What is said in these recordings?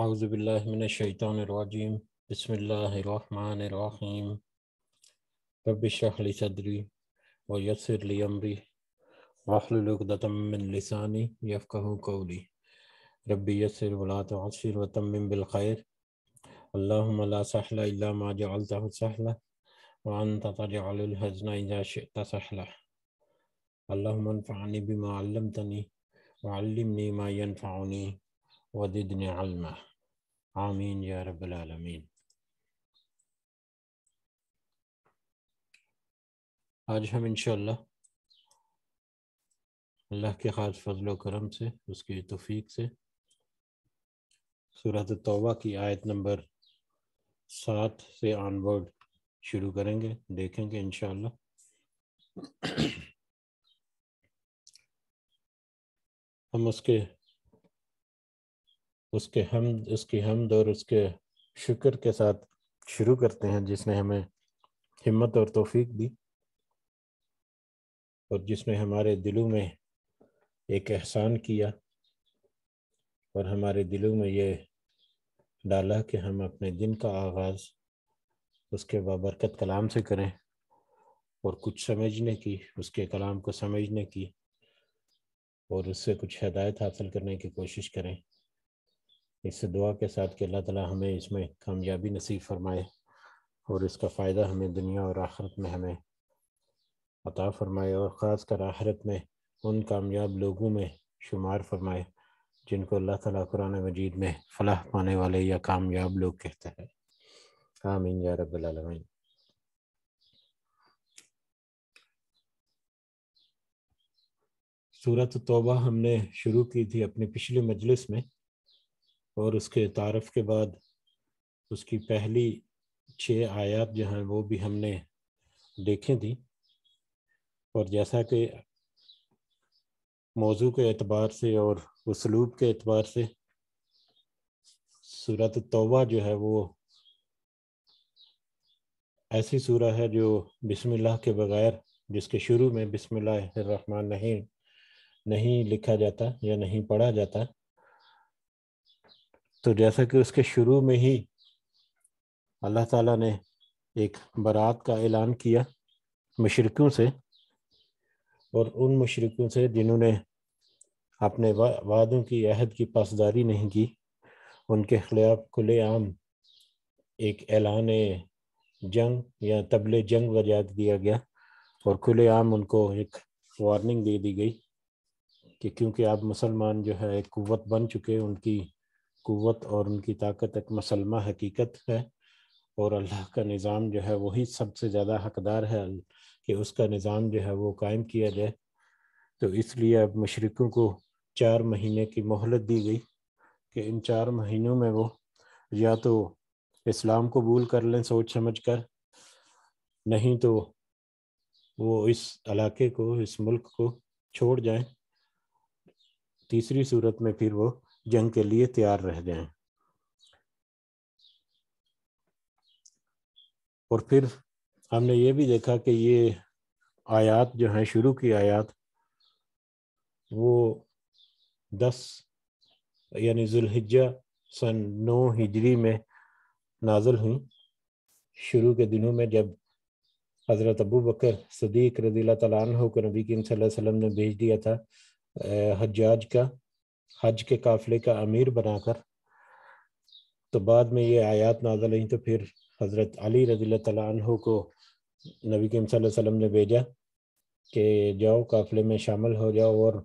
أعوذ بالله من الشيطان الرجيم بسم الله الرحمن الرحيم رب اشرح لي صدري ويسر لي أمري واحلل عقدة من لساني يفقه قولي ربي يسر ولا تعسر وتمم بالخير اللهم لا سهل إلا ما جعلته سهلا وأنت تجعل الحزن إذا شئت سهلا اللهم انفعني بما علمتني وعلمني ما ينفعني वदिदने अलमा आमीन या रबालमीन आज हम इनशाला अल्लाह के ख़ास फजल करम से उसके तफीक से सूरत तोबा की आयत नंबर सात से ऑनवर्ड शुरू करेंगे देखेंगे इनशाला हम उसके उसके हम उसकी हमद और उसके शुक्र के साथ शुरू करते हैं जिसने हमें हिम्मत और तोफीक दी और जिसने हमारे दिलों में एक एहसान किया और हमारे दिलों में ये डाला कि हम अपने दिन का आगाज़ उसके बाबरकत कलाम से करें और कुछ समझने की उसके कलाम को समझने की और उससे कुछ हदायत हासिल करने की कोशिश करें इस दुआ के साथ कि अल्लाह ताला हमें इसमें कामयाबी नसीब फरमाए और इसका फ़ायदा हमें दुनिया और आखरत में हमें अता फरमाए और ख़ास कर आखरत में उन कामयाब लोगों में शुमार फरमाए जिनको अल्लाह ताला कुरान मजीद में फलाह पाने वाले या कामयाब लोग कहते हैं आमीन या रबालमीन सूरत तौबा हमने शुरू की थी अपने पिछले मजलिस में और उसके तारफ़ के बाद उसकी पहली छः आयात जो हैं वो भी हमने देखी थी और जैसा कि मौजू के अतबार से और उसलूब के अतबार से सूरत तोबा जो है वो ऐसी सूर है जो बिस्मिल्लाह के बगैर जिसके शुरू में बिस्मिल्लाह रहमान नहीं नहीं लिखा जाता या नहीं पढ़ा जाता तो जैसा कि उसके शुरू में ही अल्लाह ताला ने एक बारात का ऐलान किया मशरक़ों से और उन मशरक़ों से जिन्होंने अपने वादों की अहद की पासदारी नहीं की उनके ख़िलाफ़ खुलेआम एक ऐलान जंग या तबले जंग बजा दिया गया और खुलेआम उनको एक वार्निंग दे दी गई कि क्योंकि आप मुसलमान जो है एक कुत बन चुके उनकी क़वत और उनकी ताकत एक मसलमा हकीकत है और अल्लाह का निज़ाम जो है वही सबसे ज़्यादा हकदार है कि उसका निज़ाम जो है वो कायम किया जाए तो इसलिए अब मशरक़ों को चार महीने की मोहलत दी गई कि इन चार महीनों में वो या तो इस्लाम कबूल कर लें सोच समझ कर नहीं तो वो इस इलाके को इस मुल्क को छोड़ जाएं तीसरी सूरत में फिर वो जंग के लिए तैयार रह जाएं और फिर हमने ये भी देखा कि ये आयात जो है शुरू की आयात वो दस यानी जुल्हिज्जा सन नौ हिजरी में नाजल हुई शुरू के दिनों में जब हज़रत अबू बकर सदीक रजील तैन को नबी करीम वसल्लम ने भेज दिया था हजाज का हज के काफिले का अमीर बनाकर तो बाद में ये आयात नाजल हुई तो फिर हज़रत अली रजील तु को नबी कम वसल्लम ने भेजा कि जाओ काफिले में शामिल हो जाओ और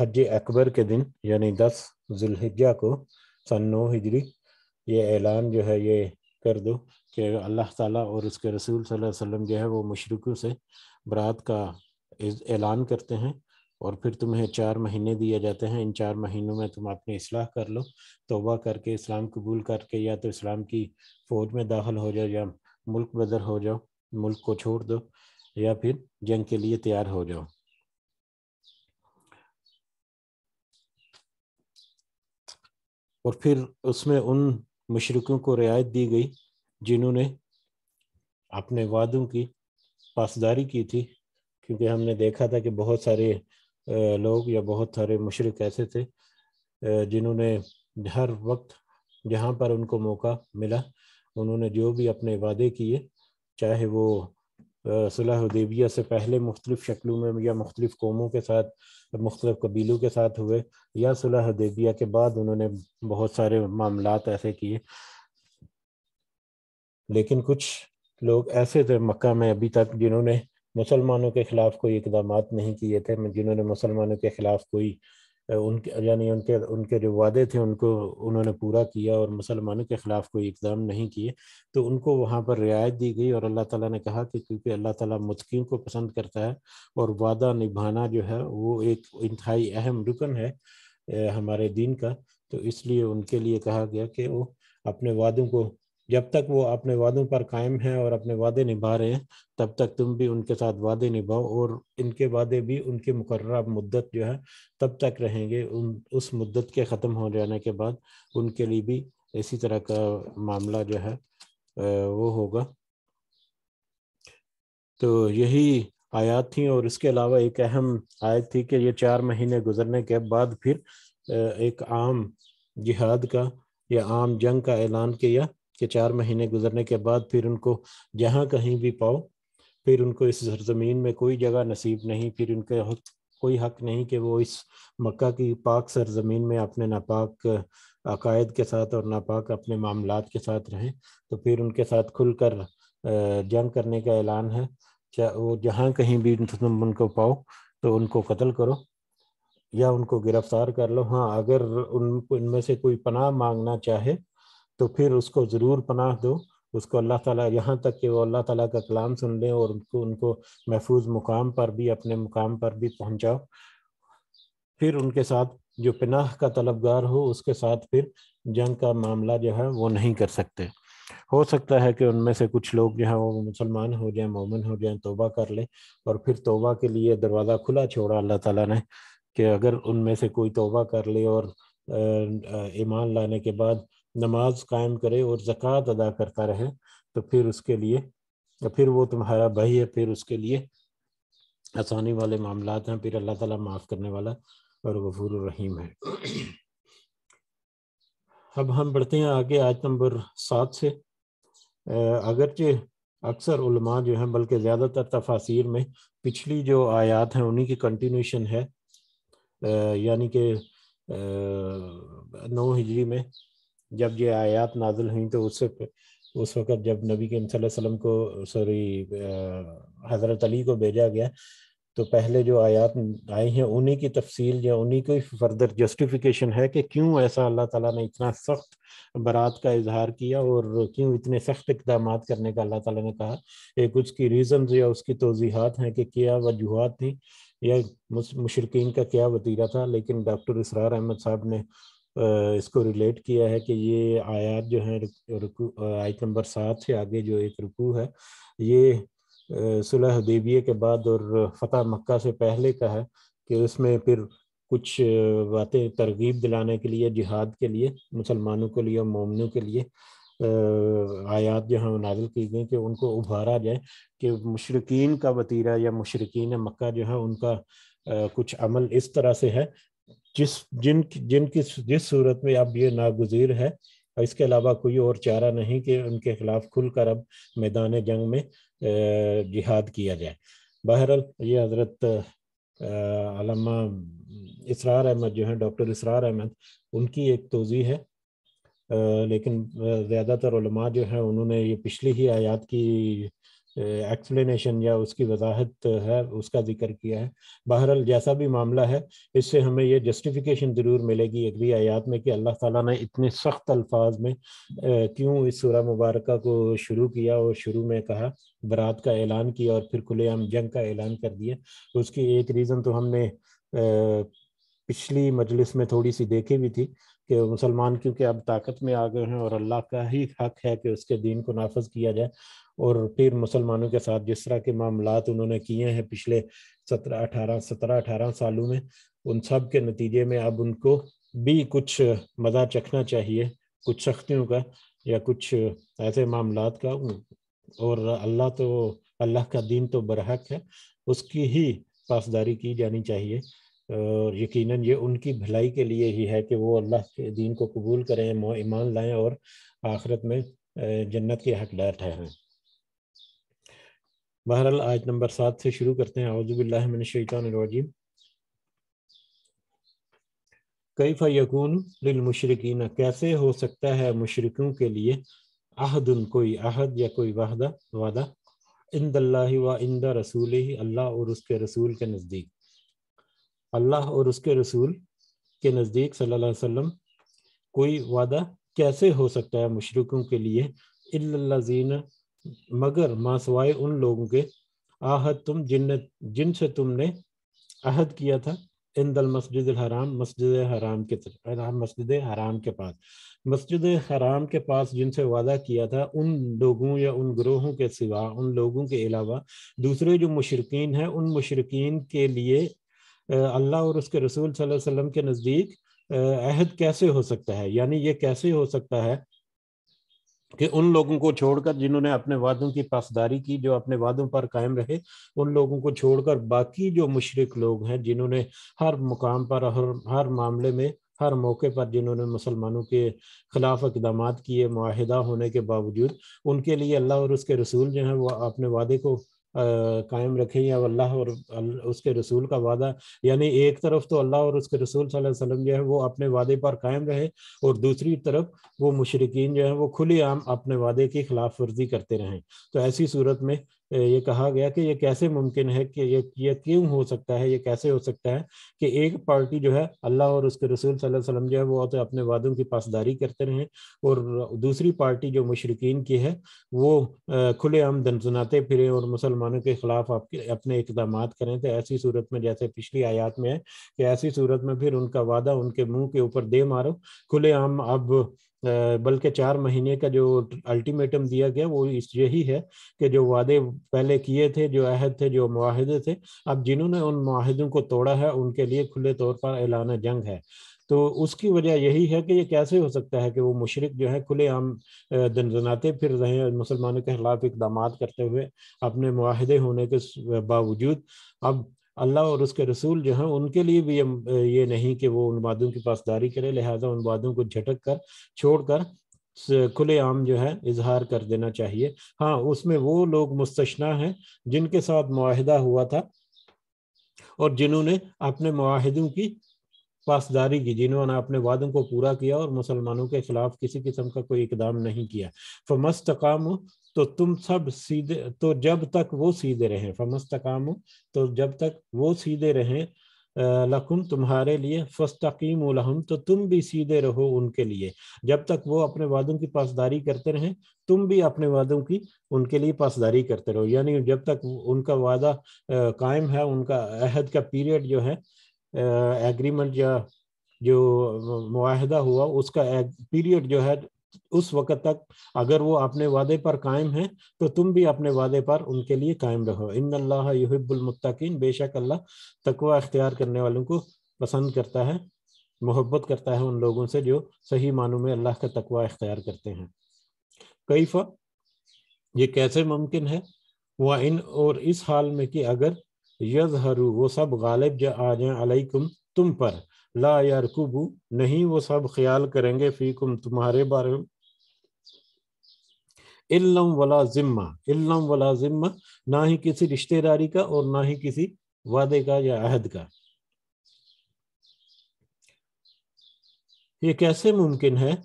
हज अकबर के दिन यानी दस जुल्हिजा को सन नौ हिजरी ये ऐलान जो है ये कर दो कि अल्लाह ताला और उसके रसूल सल्लल्लाहु अलैहि वसल्लम जो है वो मशरक़ों से बरात का ऐलान करते हैं और फिर तुम्हें चार महीने दिए जाते हैं इन चार महीनों में तुम अपनी इसलाह कर लो तोबा करके इस्लाम कबूल करके या तो इस्लाम की फ़ौज में दाखिल हो जाओ या मुल्क बदर हो जाओ मुल्क को छोड़ दो या फिर जंग के लिए तैयार हो जाओ और फिर उसमें उन मशरक़ों को रियायत दी गई जिन्होंने अपने वादों की पासदारी की थी क्योंकि हमने देखा था कि बहुत सारे लोग या बहुत सारे मशरक ऐसे थे जिन्होंने हर वक्त जहाँ पर उनको मौका मिला उन्होंने जो भी अपने वादे किए चाहे वो सुलहदेबिया से पहले मुख्तलिफ शक्लों में या मुख्तलिफ कौमों के साथ मुख्तलिफ कबीलों के साथ हुए या सुलहदेबिया के बाद उन्होंने बहुत सारे मामला ऐसे किए लेकिन कुछ लोग ऐसे थे मक्का में अभी तक जिन्होंने मुसलमानों के ख़िलाफ़ कोई इकदाम नहीं किए थे जिन्होंने मुसलमानों के ख़िलाफ़ कोई उनके यानी उनके उनके जो वादे थे उनको उन्होंने पूरा किया और मुसलमानों के ख़िलाफ़ कोई इकदाम नहीं किए तो उनको वहाँ पर रियायत दी गई और अल्लाह ताला ने कहा कि क्योंकि अल्लाह ताला मुतकीम को पसंद करता है और वादा निभाना जो है वो एक इंतहाई अहम रुकन है हमारे दीन का तो इसलिए उनके लिए कहा गया कि वो अपने वादों को जब तक वो अपने वादों पर कायम हैं और अपने वादे निभा रहे हैं तब तक तुम भी उनके साथ वादे निभाओ और इनके वादे भी उनकी मुकर मुद्दत जो है तब तक रहेंगे उन उस मुद्दत के ख़त्म हो जाने के बाद उनके लिए भी इसी तरह का मामला जो है वो होगा तो यही आयात थी और इसके अलावा एक अहम आयत थी कि ये चार महीने गुजरने के बाद फिर एक आम जिहाद का या आम जंग का ऐलान किया कि चार महीने गुजरने के बाद फिर उनको जहाँ कहीं भी पाओ फिर उनको इस सरजमीन में कोई जगह नसीब नहीं फिर उनके कोई हक नहीं कि वो इस मक्का की पाक सरजमीन में अपने नापाक अकायद के साथ और नापाक अपने मामला के साथ रहें तो फिर उनके साथ खुलकर जंग करने का ऐलान है चाहे वो जहाँ कहीं भी तुम उनको पाओ तो उनको कत्ल करो या उनको गिरफ्तार कर लो हाँ अगर उन उनमें से कोई पनाह मांगना चाहे तो फिर उसको ज़रूर पनाह दो उसको अल्लाह ताला यहाँ तक कि वो अल्लाह ताला का कलाम सुन लें और उनको उनको महफूज मुकाम पर भी अपने मुकाम पर भी पहुँचाओ फिर उनके साथ जो पनाह का तलबगार हो उसके साथ फिर जंग का मामला जो है वो नहीं कर सकते हो सकता है कि उनमें से कुछ लोग जो हैं वो मुसलमान हो जाएं मोमिन हो जाएं तोबा कर लें और फिर तोबा के लिए दरवाज़ा खुला छोड़ा अल्लाह ताला ने कि अगर उनमें से कोई तोबा कर ले और ईमान लाने के बाद नमाज कायम करे और ज़क़़त अदा करता रहे तो फिर उसके लिए तो फिर वो तुम्हारा भाई है फिर उसके लिए आसानी वाले मामला हैं फिर अल्लाह ताला माफ़ करने वाला और गफूर रहीम है अब हम बढ़ते हैं आगे आज नंबर सात से अगरचे अक्सर उलमा जो हैं बल्कि ज़्यादातर तफासिर में पिछली जो आयात हैं उन्हीं की कंटिन्यूशन है यानी कि नौ हिजरी में जब ये आयात नाजिल हुई तो उससे उस वक़्त जब नबी के वसल्लम को सॉरी हज़रत अली को भेजा गया तो पहले जो आयात आई हैं उन्हीं की तफसील या उन्हीं को फर्दर जस्टिफिकेशन है कि क्यों ऐसा अल्लाह ताला ने इतना सख्त बरात का इजहार किया और क्यों इतने सख्त इकदाम करने का अल्लाह ताला ने कहा एक उसकी रीज़न या उसकी तोजीहत हैं कि क्या वजूहत थी या मुशरकिन का क्या वतीरा था लेकिन डॉक्टर इसरार अहमद साहब ने इसको रिलेट किया है कि ये आयात जो है रुकू आयत नंबर सात से आगे जो एक रुकू है ये सुलह देबिया के बाद और फ़तेह मक्का से पहले का है कि उसमें फिर कुछ बातें तरगीब दिलाने के लिए जिहाद के लिए मुसलमानों के लिए मोमिनों के लिए आयात जो हैं नाजिल की गई कि उनको उभारा जाए कि मशरकिन का वतीरा या मशरकिन मक्का जो है उनका कुछ अमल इस तरह से है जिस जिन जिनकी जिस सूरत में अब ये नागुजीर है इसके अलावा कोई और चारा नहीं कि उनके खिलाफ खुलकर अब मैदान जंग में जिहाद किया जाए बहरहाल ये हजरत इसरार अहमद जो हैं डॉक्टर इसरार अहमद उनकी एक तोज़ी है लेकिन ज़्यादातर जो हैं उन्होंने ये पिछली ही आयात की एक्सप्लेनेशन या उसकी वजाहत है उसका जिक्र किया है बहरहाल जैसा भी मामला है इससे हमें यह जस्टिफिकेशन ज़रूर मिलेगी अगली आयात में कि अल्लाह ताला ने इतने सख्त अल्फाज में क्यों इस सूरह मुबारक को शुरू किया और शुरू में कहा बरात का ऐलान किया और फिर खुलेआम जंग का ऐलान कर दिया उसकी एक रीज़न तो हमने पिछली मजलिस में थोड़ी सी देखी भी थी कि मुसलमान क्योंकि अब ताकत में आ गए हैं और अल्लाह का ही हक है कि उसके दीन को नाफज किया जाए और फिर मुसलमानों के साथ जिस तरह के मामला उन्होंने किए हैं पिछले सत्रह अठारह सत्रह अठारह सालों में उन सब के नतीजे में अब उनको भी कुछ मज़ा चखना चाहिए कुछ सख्तियों का या कुछ ऐसे मामला का और अल्लाह तो अल्लाह का दीन तो बरहक है उसकी ही पासदारी की जानी चाहिए यकीनन ये उनकी भलाई के लिए ही है कि वो अल्लाह के दीन को कबूल करें ईमान लाएं और आखिरत में जन्नत के हकदार ठहरें बहरहाल आज नंबर सात से शुरू करते हैं आउज़बिल्लिनशैतानरजीम कैफ़ यकून लिलमशरकिन कैसे हो सकता है मशरकों के लिए उन कोई अहद या कोई वाहदा वादा इंद व इंदा रसूल ही अल्लाह और उसके रसूल के नज़दीक अल्लाह और उसके रसूल के नज़दीक सल्लल्लाहु अलैहि वसल्लम कोई वादा कैसे हो सकता है मशरक़ों के लिए इल्लाजीन मगर मासवाए उन लोगों के आहद तुम जिन जिनसे तुमने अहद किया था इंदल मस्जिद हराम मस्जिद हराम के हाँ, मस्जिद हराम के पास मस्जिद हराम के पास जिनसे वादा किया था उन लोगों या उन ग्रोहों के सिवा उन लोगों के अलावा दूसरे जो मुशरकिन हैं उन मुशरकिन के लिए अल्लाह और उसके रसूल सल्लल्लाहु अलैहि वसल्लम के नज़दीक अहद कैसे हो सकता है यानी ये कैसे हो सकता है कि उन लोगों को छोड़कर जिन्होंने अपने वादों की पासदारी की जो अपने वादों पर कायम रहे उन लोगों को छोड़कर बाकी जो मशरक लोग हैं जिन्होंने हर मुकाम पर हर हर मामले में हर मौके पर जिन्होंने मुसलमानों के खिलाफ इकदाम किए माहिदा होने के बावजूद उनके लिए अल्लाह और उसके रसूल जो हैं वो अपने वादे को कायम रखें या अल्लाह और उसके रसूल का वादा यानी एक तरफ तो अल्लाह और उसके रसूल वसल्लम जो है वो अपने वादे पर कायम रहे और दूसरी तरफ वो मुशरकिन जो है वो खुलेआम अपने वादे की खिलाफ वर्जी करते रहें तो ऐसी सूरत में ये कहा गया कि ये कैसे मुमकिन है कि ये ये क्यों हो सकता है ये कैसे हो सकता है कि एक पार्टी जो है अल्लाह और उसके रसूल सल्लल्लाहु अलैहि वसल्लम जो है वो तो अपने वादों की पासदारी करते रहे और दूसरी पार्टी जो मशरकिन की है वो खुलेआम दनसनाते फिरें और मुसलमानों के ख़िलाफ़ आपके अपने इकदाम करें तो ऐसी सूरत में जैसे पिछली आयात में है कि ऐसी सूरत में फिर उनका वादा उनके मुँह के ऊपर दे मारो खुलेआम अब बल्कि चार महीने का जो अल्टीमेटम दिया गया वो इस यही है कि जो वादे पहले किए थे जो अहद थे जो माहदे थे अब जिन्होंने उन माहदों को तोड़ा है उनके लिए खुले तौर पर ऐलान जंग है तो उसकी वजह यही है कि ये कैसे हो सकता है कि वो मुशरक जो है खुले आम दनजनाते फिर रहे मुसलमानों के खिलाफ इकदाम करते हुए अपने माहदे होने के बावजूद अब अल्लाह और उसके रसूल जो हैं उनके लिए भी ये नहीं कि वो उन वादों की पासदारी करें लिहाजा उन वादों को झटक कर छोड़ कर खुलेआम जो है इजहार कर देना चाहिए हाँ उसमें वो लोग मुस्तना हैं जिनके साथ माहिदा हुआ था और जिन्होंने अपने माहिदों की पासदारी की जिन्होंने अपने वादों को पूरा किया और मुसलमानों के खिलाफ किसी किस्म का कोई इकदाम नहीं किया फमस्तकाम तो तुम सब सीधे तो जब तक वो सीधे रहें फमस्तकाम तो जब तक वो सीधे रहें लकुम तुम्हारे लिए फस्तकीम लहम तो तुम भी सीधे रहो उनके लिए जब तक वो अपने वादों की पासदारी करते रहें तुम भी अपने वादों की उनके लिए पासदारी करते रहो यानी जब तक उनका वादा कायम है उनका अहद का पीरियड जो है एग्रीमेंट या जो मुआहदा हुआ उसका पीरियड जो है उस वक्त तक अगर वो अपने वादे पर कायम हैं तो तुम भी अपने वादे पर उनके लिए कायम रहो इन अल्लाह बेशक अल्लाह तकवा अख्तियार करने वालों को पसंद करता है मोहब्बत करता है उन लोगों से जो सही मानों में अल्लाह का तकवा अख्तियार करते हैं कैफा ये कैसे मुमकिन है वह इन और इस हाल में कि अगर यज हरू वो सब गालिब जो आ जाए अलैकुम तुम पर ला यारकुबू नहीं वो सब ख्याल करेंगे फीकुम तुम्हारे बारे में इल्लम वला जिम्मा इल्लम वला जिम्मा ना ही किसी रिश्तेदारी का और ना ही किसी वादे का या अहद का ये कैसे मुमकिन है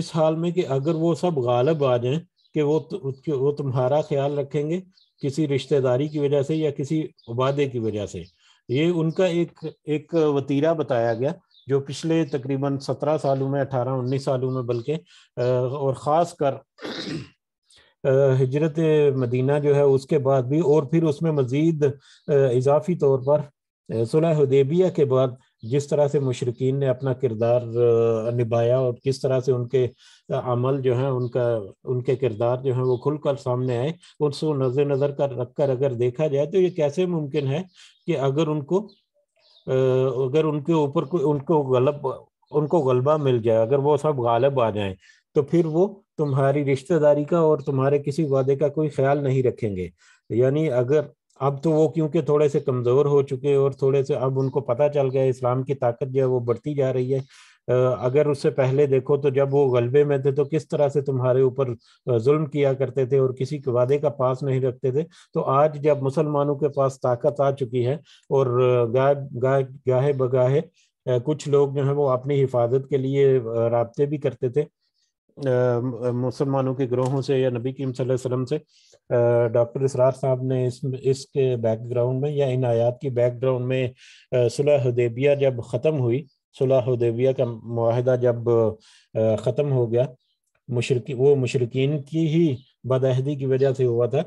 इस हाल में कि अगर वो सब गालब आ जाए कि वो तो, वो तुम्हारा ख्याल रखेंगे किसी रिश्तेदारी की वजह से या किसी वादे की वजह से ये उनका एक एक वतीरा बताया गया जो पिछले तकरीबन सत्रह सालों में अठारह उन्नीस सालों में बल्कि और ख़ास कर हजरत मदीना जो है उसके बाद भी और फिर उसमें मज़ीद इजाफी तौर पर सुलहदेबिया के बाद जिस तरह से मुशरकिन ने अपना किरदार निभाया और किस तरह से उनके अमल जो है उनका उनके किरदार जो है वो खुलकर सामने आए उसको नजर नज़र कर रख कर अगर देखा जाए तो ये कैसे मुमकिन है कि अगर उनको अगर उनके ऊपर कोई उनको गलब उनको गलबा मिल जाए अगर वो सब गालब आ जाए तो फिर वो तुम्हारी रिश्तेदारी का और तुम्हारे किसी वादे का कोई ख्याल नहीं रखेंगे यानी अगर अब तो वो क्योंकि थोड़े से कमजोर हो चुके और थोड़े से अब उनको पता चल गया इस्लाम की ताकत जो है वो बढ़ती जा रही है अगर उससे पहले देखो तो जब वो गलबे में थे तो किस तरह से तुम्हारे ऊपर जुल्म किया करते थे और किसी के वादे का पास नहीं रखते थे तो आज जब मुसलमानों के पास ताकत आ चुकी है और गाय गाय गाहे बगाहे कुछ लोग जो है वो अपनी हिफाजत के लिए रबते भी करते थे मुसलमानों के ग्रोहों से या नबी की वसल्लम से डॉक्टर इसरार साहब ने इस इसके बैकग्राउंड में या इन आयात की बैकग्राउंड में सुलह हदेबिया जब ख़त्म हुई सुलहदेविया का माहिदा जब ख़त्म हो गया मुशरकी वो मुशरकिन की ही बदहदी की वजह से हुआ था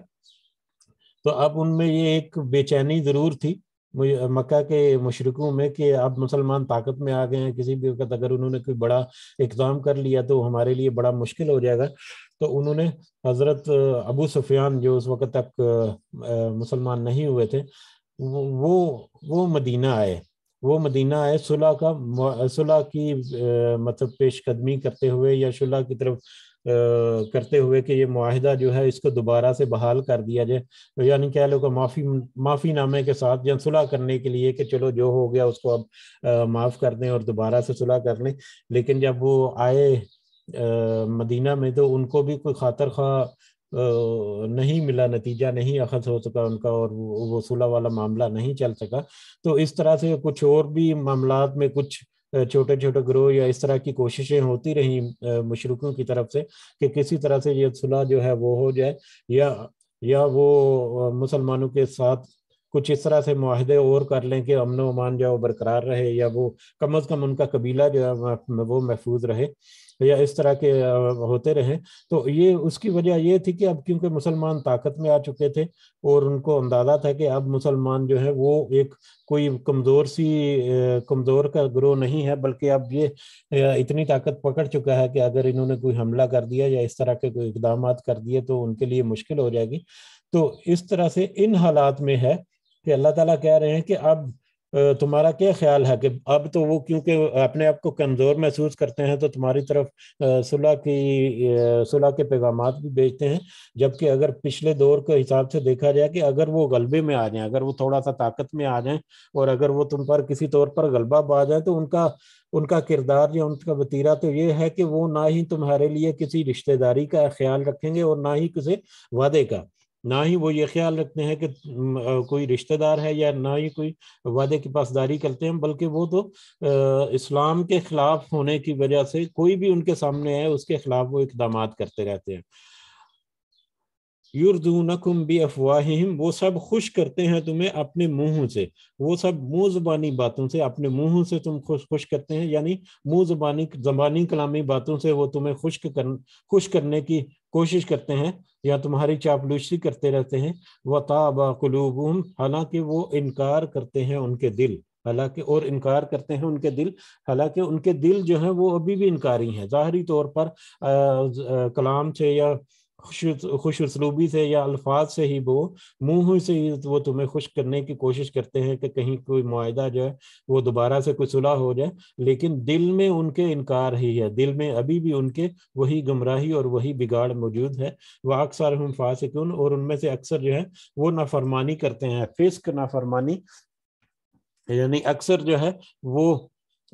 तो अब उनमें ये एक बेचैनी ज़रूर थी मक्का के मशरकों में कि अब मुसलमान ताकत में आ गए हैं किसी भी वक्त अगर उन्होंने कोई बड़ा इकदाम कर लिया तो हमारे लिए बड़ा मुश्किल हो जाएगा तो उन्होंने हज़रत अबू सुफियान जो उस वक़्त तक मुसलमान नहीं हुए थे वो वो मदीना आए वो मदीना है सुलह का सुलह की आ, मतलब पेशकदमी करते हुए या सुलह की तरफ आ, करते हुए कि ये माहिदा जो है इसको दोबारा से बहाल कर दिया जाए तो यानी कह लो कि माफ़ी माफ़ी नामे के साथ या सुलह करने के लिए कि चलो जो हो गया उसको अब माफ़ कर दें और दोबारा से सुलह कर लें लेकिन जब वो आए आ, मदीना में तो उनको भी कोई खातर खा नहीं मिला नतीजा नहीं अखज हो सका उनका और वसूला वाला मामला नहीं चल सका तो इस तरह से कुछ और भी मामला में कुछ छोटे छोटे ग्रोह या इस तरह की कोशिशें होती रही मशरूकों की तरफ से कि किसी तरह से ये सुलह जो है वो हो जाए या या वो मुसलमानों के साथ कुछ इस तरह से माहदे और कर लें कि अमन अमान जो बरकरार रहे या वो कम अज़ कम उनका कबीला जो है वो महफूज रहे या इस तरह के होते रहे तो ये उसकी वजह ये थी कि अब क्योंकि मुसलमान ताकत में आ चुके थे और उनको अंदाजा था कि अब मुसलमान जो है वो एक कोई कमज़ोर सी कमज़ोर का ग्रोह नहीं है बल्कि अब ये इतनी ताकत पकड़ चुका है कि अगर इन्होंने कोई हमला कर दिया या इस तरह के कोई इकदाम कर दिए तो उनके लिए मुश्किल हो जाएगी तो इस तरह से इन हालात में है कि अल्लाह ताला कह रहे हैं कि अब तुम्हारा क्या ख्याल है कि अब तो वो क्योंकि अपने आप को कमज़ोर महसूस करते हैं तो तुम्हारी तरफ सुलह की सुलह के पैगाम भी भेजते हैं जबकि अगर पिछले दौर के हिसाब से देखा जाए कि अगर वो गलबे में आ जाएं अगर वो थोड़ा सा ताकत में आ जाएं और अगर वो तुम पर किसी तौर पर गलबा पा जाए तो उनका उनका किरदार या उनका वतीरा तो ये है कि वो ना ही तुम्हारे लिए किसी रिश्तेदारी का ख्याल रखेंगे और ना ही किसी वादे का ना ही वो ये ख्याल रखते हैं कि कोई रिश्तेदार है या ना ही कोई वादे की पासदारी करते हैं बल्कि वो तो इस्लाम के खिलाफ होने की वजह से कोई भी उनके सामने है उसके खिलाफ वो इकदाम करते रहते हैं युर्दूनकुम भी अफवाहिम वो सब खुश करते हैं तुम्हें अपने मुंह से वो सब मुंह जबानी बातों से अपने मुंह से तुम खुश खुश करते हैं यानी मुंह जबानी जबानी कलामी बातों से वो तुम्हें खुश कर खुश करने की कोशिश करते हैं या तुम्हारी चापलूसी करते रहते हैं वताबा कलूबुम हालांकि वो इनकार करते हैं उनके दिल हालांकि और इनकार करते हैं उनके दिल हालांकि उनके दिल जो है वो अभी भी इनकारी हैं ज़ाहरी तौर पर आ, आ, कलाम से या खुश खुशलूबी से या अल्फाज से ही वो मुंह से ही वो तुम्हें खुश करने की कोशिश करते हैं कि कहीं कोई माहा जो है वो दोबारा से कोई सुलह हो जाए लेकिन दिल में उनके इनकार ही है दिल में अभी भी उनके वही गुमराही और वही बिगाड़ मौजूद है वह अक्सर हम फासिकुन और उनमें से अक्सर जो है वो नाफरमानी करते हैं फिस्क नाफरमानी यानी अक्सर जो है वो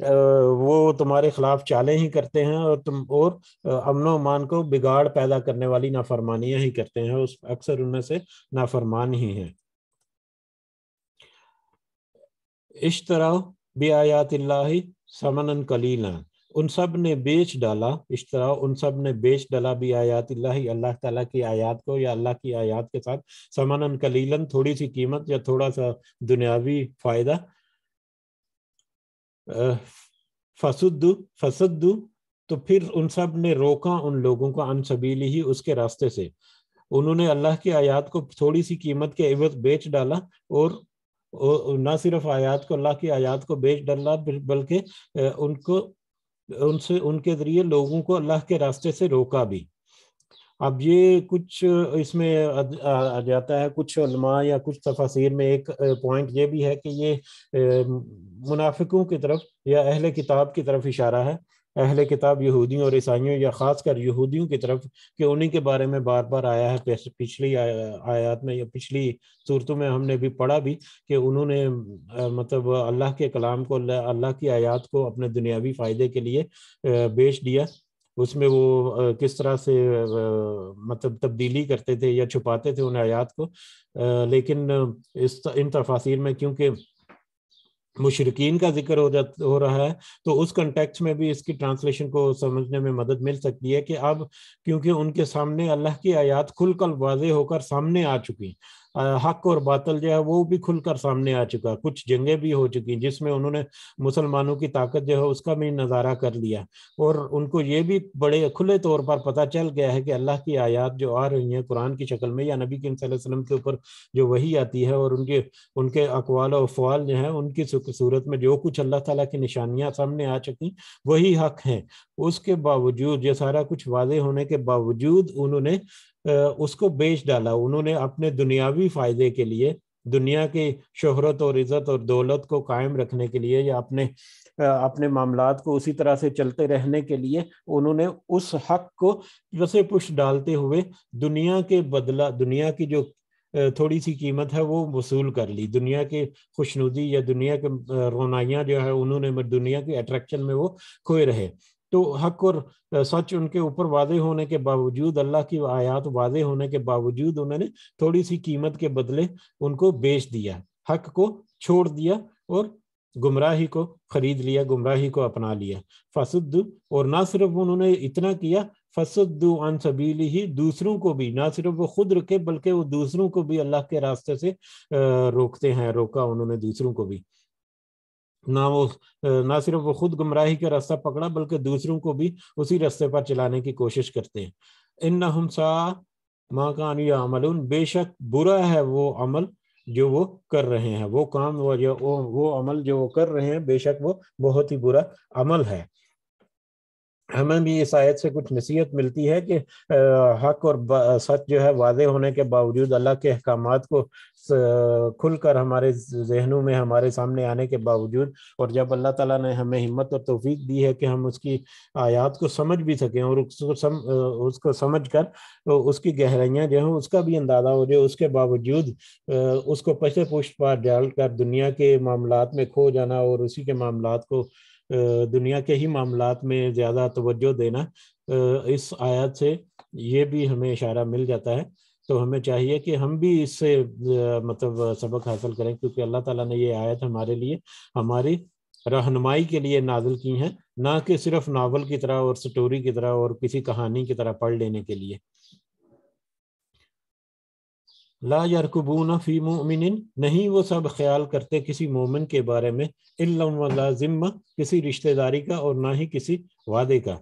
वो तुम्हारे खिलाफ चालें ही करते हैं और तुम और अमनो अमान को बिगाड़ पैदा करने वाली नाफरमानियां ही करते हैं उस अक्सर उनमें से नाफरमान ही हैं तरह बे आयात समन कलीला उन सब ने बेच डाला इस तरह उन सब ने बेच डाला भी आयात अल्लाह ताला की आयात को या अल्लाह की आयात के साथ समानन कलीलन थोड़ी सी कीमत या थोड़ा सा दुनियावी फायदा फसुद्दु फसद्दु तो फिर उन सब ने रोका उन लोगों को अन सबीली ही उसके रास्ते से उन्होंने अल्लाह की आयात को थोड़ी सी कीमत के एवज बेच डाला और ना सिर्फ आयात को अल्लाह की आयात को बेच डाला बल्कि उनको उनसे उनके जरिए लोगों को अल्लाह के रास्ते से रोका भी अब ये कुछ इसमें आ जाता है कुछ या कुछ तफासिर में एक पॉइंट ये भी है कि ये मुनाफिकों की तरफ या अहले किताब की तरफ इशारा है अहल किताब यहूदियों और ईसाइयों या ख़ासकर यहूदियों की तरफ कि उन्हीं के बारे में बार बार आया है पिछली आयात में या पिछली सूरतों में हमने भी पढ़ा भी कि उन्होंने मतलब अल्लाह के कलाम को अल्लाह की आयात को अपने दुनियावी फ़ायदे के लिए बेच दिया उसमें वो किस तरह से मतलब तब्दीली करते थे या छुपाते थे उन आयात को लेकिन इस इन तफासिर में क्योंकि मुशरकिन का जिक्र हो जा हो रहा है तो उस कंटेक्ट में भी इसकी ट्रांसलेशन को समझने में मदद मिल सकती है कि अब क्योंकि उनके सामने अल्लाह की आयात खुलकर वाज होकर सामने आ चुकी हक और बातल जो है वो भी खुलकर सामने आ चुका कुछ जंगें भी हो चुकी जिसमें उन्होंने मुसलमानों की ताकत जो है उसका भी नज़ारा कर लिया और उनको ये भी बड़े खुले तौर पर पता चल गया है कि अल्लाह की आयात जो आ रही हैं कुरान की शक्ल में या नबी करीम के ऊपर जो वही आती है और उनके उनके अकवाल और अफवाल जो है उनकी सूरत में जो कुछ अल्लाह तला की निशानियाँ सामने आ चुकी वही हक हैं उसके बावजूद ये सारा कुछ वाजे होने के बावजूद उन्होंने उसको बेच डाला उन्होंने अपने दुनियावी फायदे के लिए दुनिया की शोहरत और इज्जत और दौलत को कायम रखने के लिए या अपने अपने मामला को उसी तरह से चलते रहने के लिए उन्होंने उस हक को जैसे पुष्ट डालते हुए दुनिया के बदला दुनिया की जो थोड़ी सी कीमत है वो वसूल कर ली दुनिया के खुशनुदी या दुनिया के रोनाइयाँ जो है उन्होंने दुनिया के अट्रैक्शन में वो खोए रहे तो हक और सच उनके ऊपर वादे होने के बावजूद अल्लाह की आयात वादे होने के बावजूद उन्होंने थोड़ी सी कीमत के बदले उनको बेच दिया हक को छोड़ दिया और गुमराही को खरीद लिया गुमराही को अपना लिया फसुद्दू और ना सिर्फ उन्होंने इतना किया फसुद्दू अन सबीली ही दूसरों को भी ना सिर्फ वो खुद रुके बल्कि वो दूसरों को भी अल्लाह के रास्ते से रोकते हैं रोका उन्होंने दूसरों को भी ना वो ना सिर्फ वो खुद गुमराही का रास्ता पकड़ा बल्कि दूसरों को भी उसी रास्ते पर चलाने की कोशिश करते हैं इन हम सा माँ कान अमल बेशक बुरा है वो अमल जो वो कर रहे हैं वो काम वो जो वो, वो अमल जो वो कर रहे हैं बेशक वो बहुत ही बुरा अमल है हमें भी इस आयत से कुछ नसीहत मिलती है कि हक और सच जो है वाजे होने के बावजूद अल्लाह के अहकाम को खुलकर हमारे जहनों में हमारे सामने आने के बावजूद और जब अल्लाह ताला ने हमें हिम्मत और तोफीक दी है कि हम उसकी आयात को समझ भी सकें और उसको सम उसको समझ कर तो उसकी गहराइयाँ जो हैं उसका भी अंदाज़ा हो जाए उसके बावजूद उसको पशे पुष्ट पार डाल कर दुनिया के मामला में खो जाना और उसी के मामला को दुनिया के ही मामला में ज्यादा तवज्जो देना इस आयत से ये भी हमें इशारा मिल जाता है तो हमें चाहिए कि हम भी इससे मतलब सबक हासिल करें क्योंकि अल्लाह ताला ने ये आयत हमारे लिए हमारी रहनुमाई के लिए नाजिल की हैं ना कि सिर्फ नावल की तरह और स्टोरी की तरह और किसी कहानी की तरह पढ़ लेने के लिए ला यरकबूना फ़ी मोमिन नहीं वो सब ख्याल करते किसी मोमिन के बारे में इल्ला किसी रिश्तेदारी का और ना ही किसी वादे का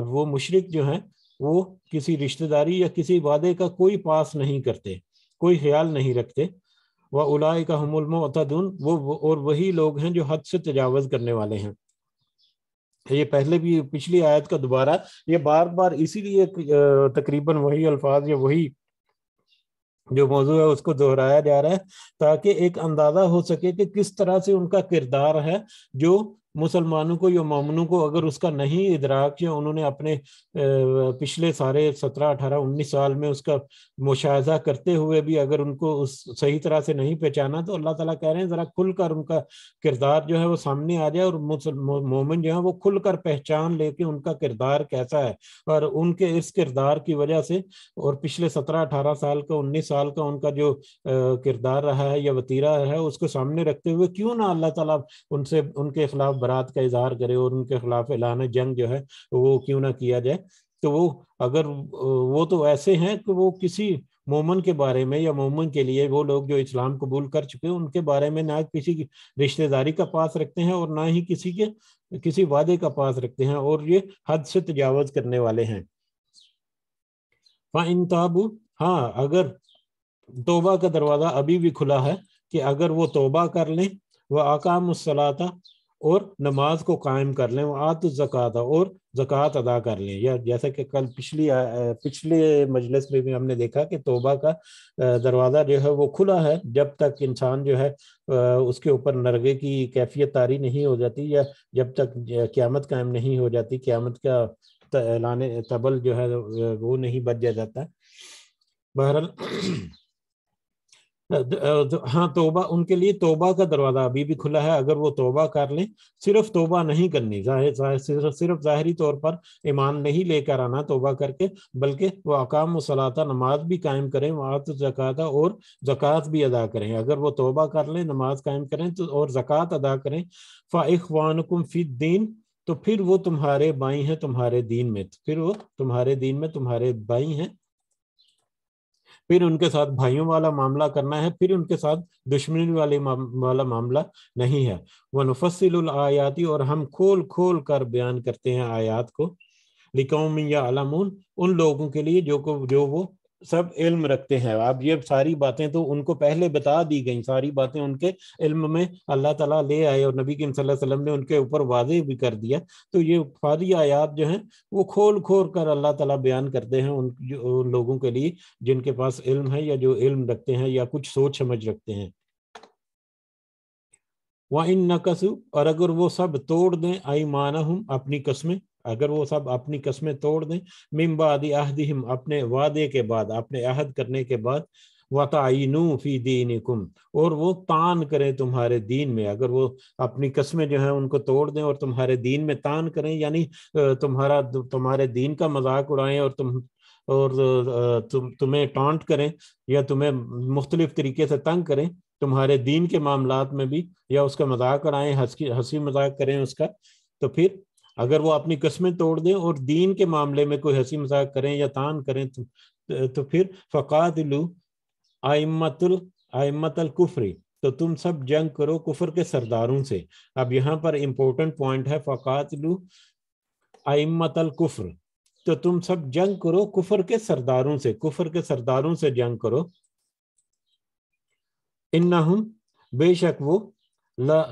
अब वो मुशरक जो है वो किसी रिश्तेदारी या किसी वादे का कोई पास नहीं करते कोई ख्याल नहीं रखते व उलाए का हमलमतदन वो और वही लोग हैं जो हद से तजावज़ करने वाले हैं ये पहले भी पिछली आयत का दोबारा ये बार बार इसीलिए तकरीबन वही अल्फाज या वही जो मौजू है उसको दोहराया जा रहा है ताकि एक अंदाजा हो सके कि किस तरह से उनका किरदार है जो मुसलमानों को या मामनों को अगर उसका नहीं इधराक या उन्होंने अपने पिछले सारे सत्रह अठारह उन्नीस साल में उसका मुशाह करते हुए भी अगर उनको उस सही तरह से नहीं पहचाना तो अल्लाह ताला कह रहे हैं ज़रा खुल कर उनका किरदार जो है वो सामने आ जाए और मोमिन जो है वो खुल कर पहचान लेके उनका किरदार कैसा है और उनके इस किरदार की वजह से और पिछले सत्रह अठारह साल का उन्नीस साल का उनका जो किरदार रहा है या वतीरा है उसको सामने रखते हुए क्यों ना अल्लाह तला उनसे उनके खिलाफ बरात का इजहार करे और उनके खिलाफ ऐलान जंग जो है वो क्यों ना किया जाए तो वो अगर वो तो ऐसे हैं कि वो किसी मोमन के बारे में या मोमन के लिए वो लोग जो इस्लाम कबूल कर चुके हैं उनके बारे में ना किसी रिश्तेदारी का पास रखते हैं और ना ही किसी के किसी वादे का पास रखते हैं और ये हद से तजावज करने वाले हैं इन ताबू हाँ अगर तोबा का दरवाज़ा अभी भी खुला है कि अगर वो तोबा कर लें वह आकाम उसलाता और नमाज को कायम कर लें आत जक़ात और जक़ात अदा कर लें या जैसा कि कल पिछली पिछले मजलिस में भी हमने देखा कि तोबा का दरवाज़ा जो है वो खुला है जब तक इंसान जो है उसके ऊपर नरगे की कैफियत तारी नहीं हो जाती या जब तक क़्यामत कायम नहीं हो जाती क़्यामत का लाने तबल जो है वो नहीं बच जाता बहरहाल हाँ तोबा उनके लिए तोबा का दरवाज़ा अभी भी खुला है अगर वो तोबा कर लें सिर्फ तोबा नहीं करनी जाहिर जाहिर सिर्फ ज़ाहरी तौर पर ईमान नहीं लेकर आना तोबा करके बल्कि वो अकाम सलाता नमाज भी कायम करें वात जक़ाता और ज़क़़त भी अदा करें अगर वो तोबा कर लें नमाज कायम करें तो और जक़ात अदा करें फ़ाइवानकुम फ़िद्दीन तो फिर वो तुम्हारे बाई हैं तुम्हारे दीन में फिर वो तुम्हारे दीन में तुम्हारे बाई हैं फिर उनके साथ भाइयों वाला मामला करना है फिर उनके साथ दुश्मनी वाले वाला मामला नहीं है वह नफसिल आयाती और हम खोल खोल कर बयान करते हैं आयात को लिकाउम या अलामून उन लोगों के लिए जो को जो वो सब इल्म रखते हैं आप ये सारी बातें तो उनको पहले बता दी गई सारी बातें उनके इल्म में अल्लाह ताला ले आए और नबी करीम वसल्लम ने उनके ऊपर वाजे भी कर दिया तो ये सारी आयात जो हैं वो खोल खोल कर अल्लाह ताला बयान करते हैं उन, उन लोगों के लिए जिनके पास इल्म है या जो इल्म रखते हैं या कुछ सोच समझ रखते हैं वह इन नकसु और अगर वो सब तोड़ दें आई माना हूँ अपनी कस्में अगर वो सब अपनी कस्में तोड़ दें मिम्बादी अहदहिम अपने वादे के बाद अपने अहद करने के बाद वतानू फी दीन और वो तान करें तुम्हारे दीन में अगर वो अपनी कस्में जो है उनको तोड़ दें और तुम्हारे दीन में तान करें यानी तुम्हारा तुम्हारे दीन का मजाक उड़ाएं और तुम और तुम तुम्हें टॉन्ट करें या तुम्हें मुख्तलिफ तरीके से तंग करें तुम्हारे दीन के मामला में भी या उसका मजाक उड़ाएं हंसी मजाक करें उसका तो फिर अगर वो अपनी कस्में तोड़ दें और दीन के मामले में कोई हंसी मजाक करें या तान करें तो, तो फिर फ़कातलू आइमतुल आइमतल कुफरी तो तुम सब जंग करो कुफर के सरदारों से अब यहाँ पर इम्पोर्टेंट पॉइंट है फ़कातलू आइमतल कुफर तो तुम सब जंग करो कुफर के सरदारों से कुफर के सरदारों से जंग करो इन्ना बेशक वो ला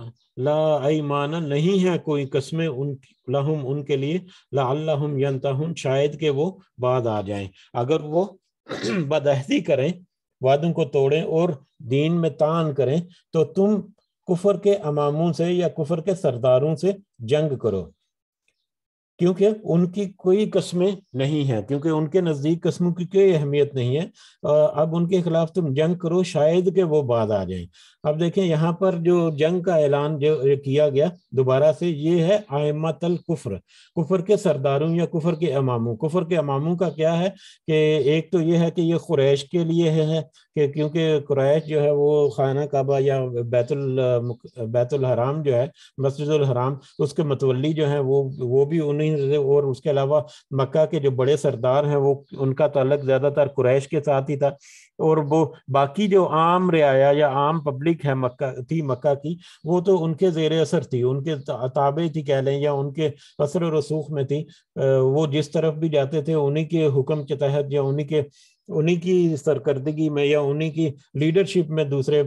ला माना नहीं है कोई कस्में उन लहुम उनके लिए ला शायद के वो बाद आ जाएं अगर वो बदहती करें वादों को तोड़ें और दीन में तान करें तो तुम कुफर के अमामों से या कुफर के सरदारों से जंग करो क्योंकि उनकी कोई कस्में नहीं है क्योंकि उनके नज़दीक कस्मों की कोई अहमियत नहीं है अब उनके खिलाफ तुम जंग करो शायद के वो बाद आ जाए अब देखें यहाँ पर जो जंग का ऐलान जो किया गया दोबारा से ये है आयमतल कुफर कुफर के सरदारों या कुफर के अमामों कुफर के अमामों का क्या है कि एक तो ये है कि ये कुरैश के लिए है कि क्योंकि कुरैश जो है वो खाना काबा या बैतुल बैतुल हराम जो है मस्जिद हराम उसके मतवली जो है वो वो भी उन्हीं से और उसके अलावा मक्का के जो बड़े सरदार हैं वो उनका तलक ज़्यादातर कुरैश के साथ ही था और वो बाकी जो आम रियाया या आम पब्लिक है मक्का थी मक्का की वो तो उनके जेर असर थी उनके ताबे थी कह लें या उनके असर रसूख में थी वो जिस तरफ भी जाते थे उन्हीं के हुक्म के तहत या उन्हीं के उन्हीं की सरकर्दगी में या उन्हीं की लीडरशिप में दूसरे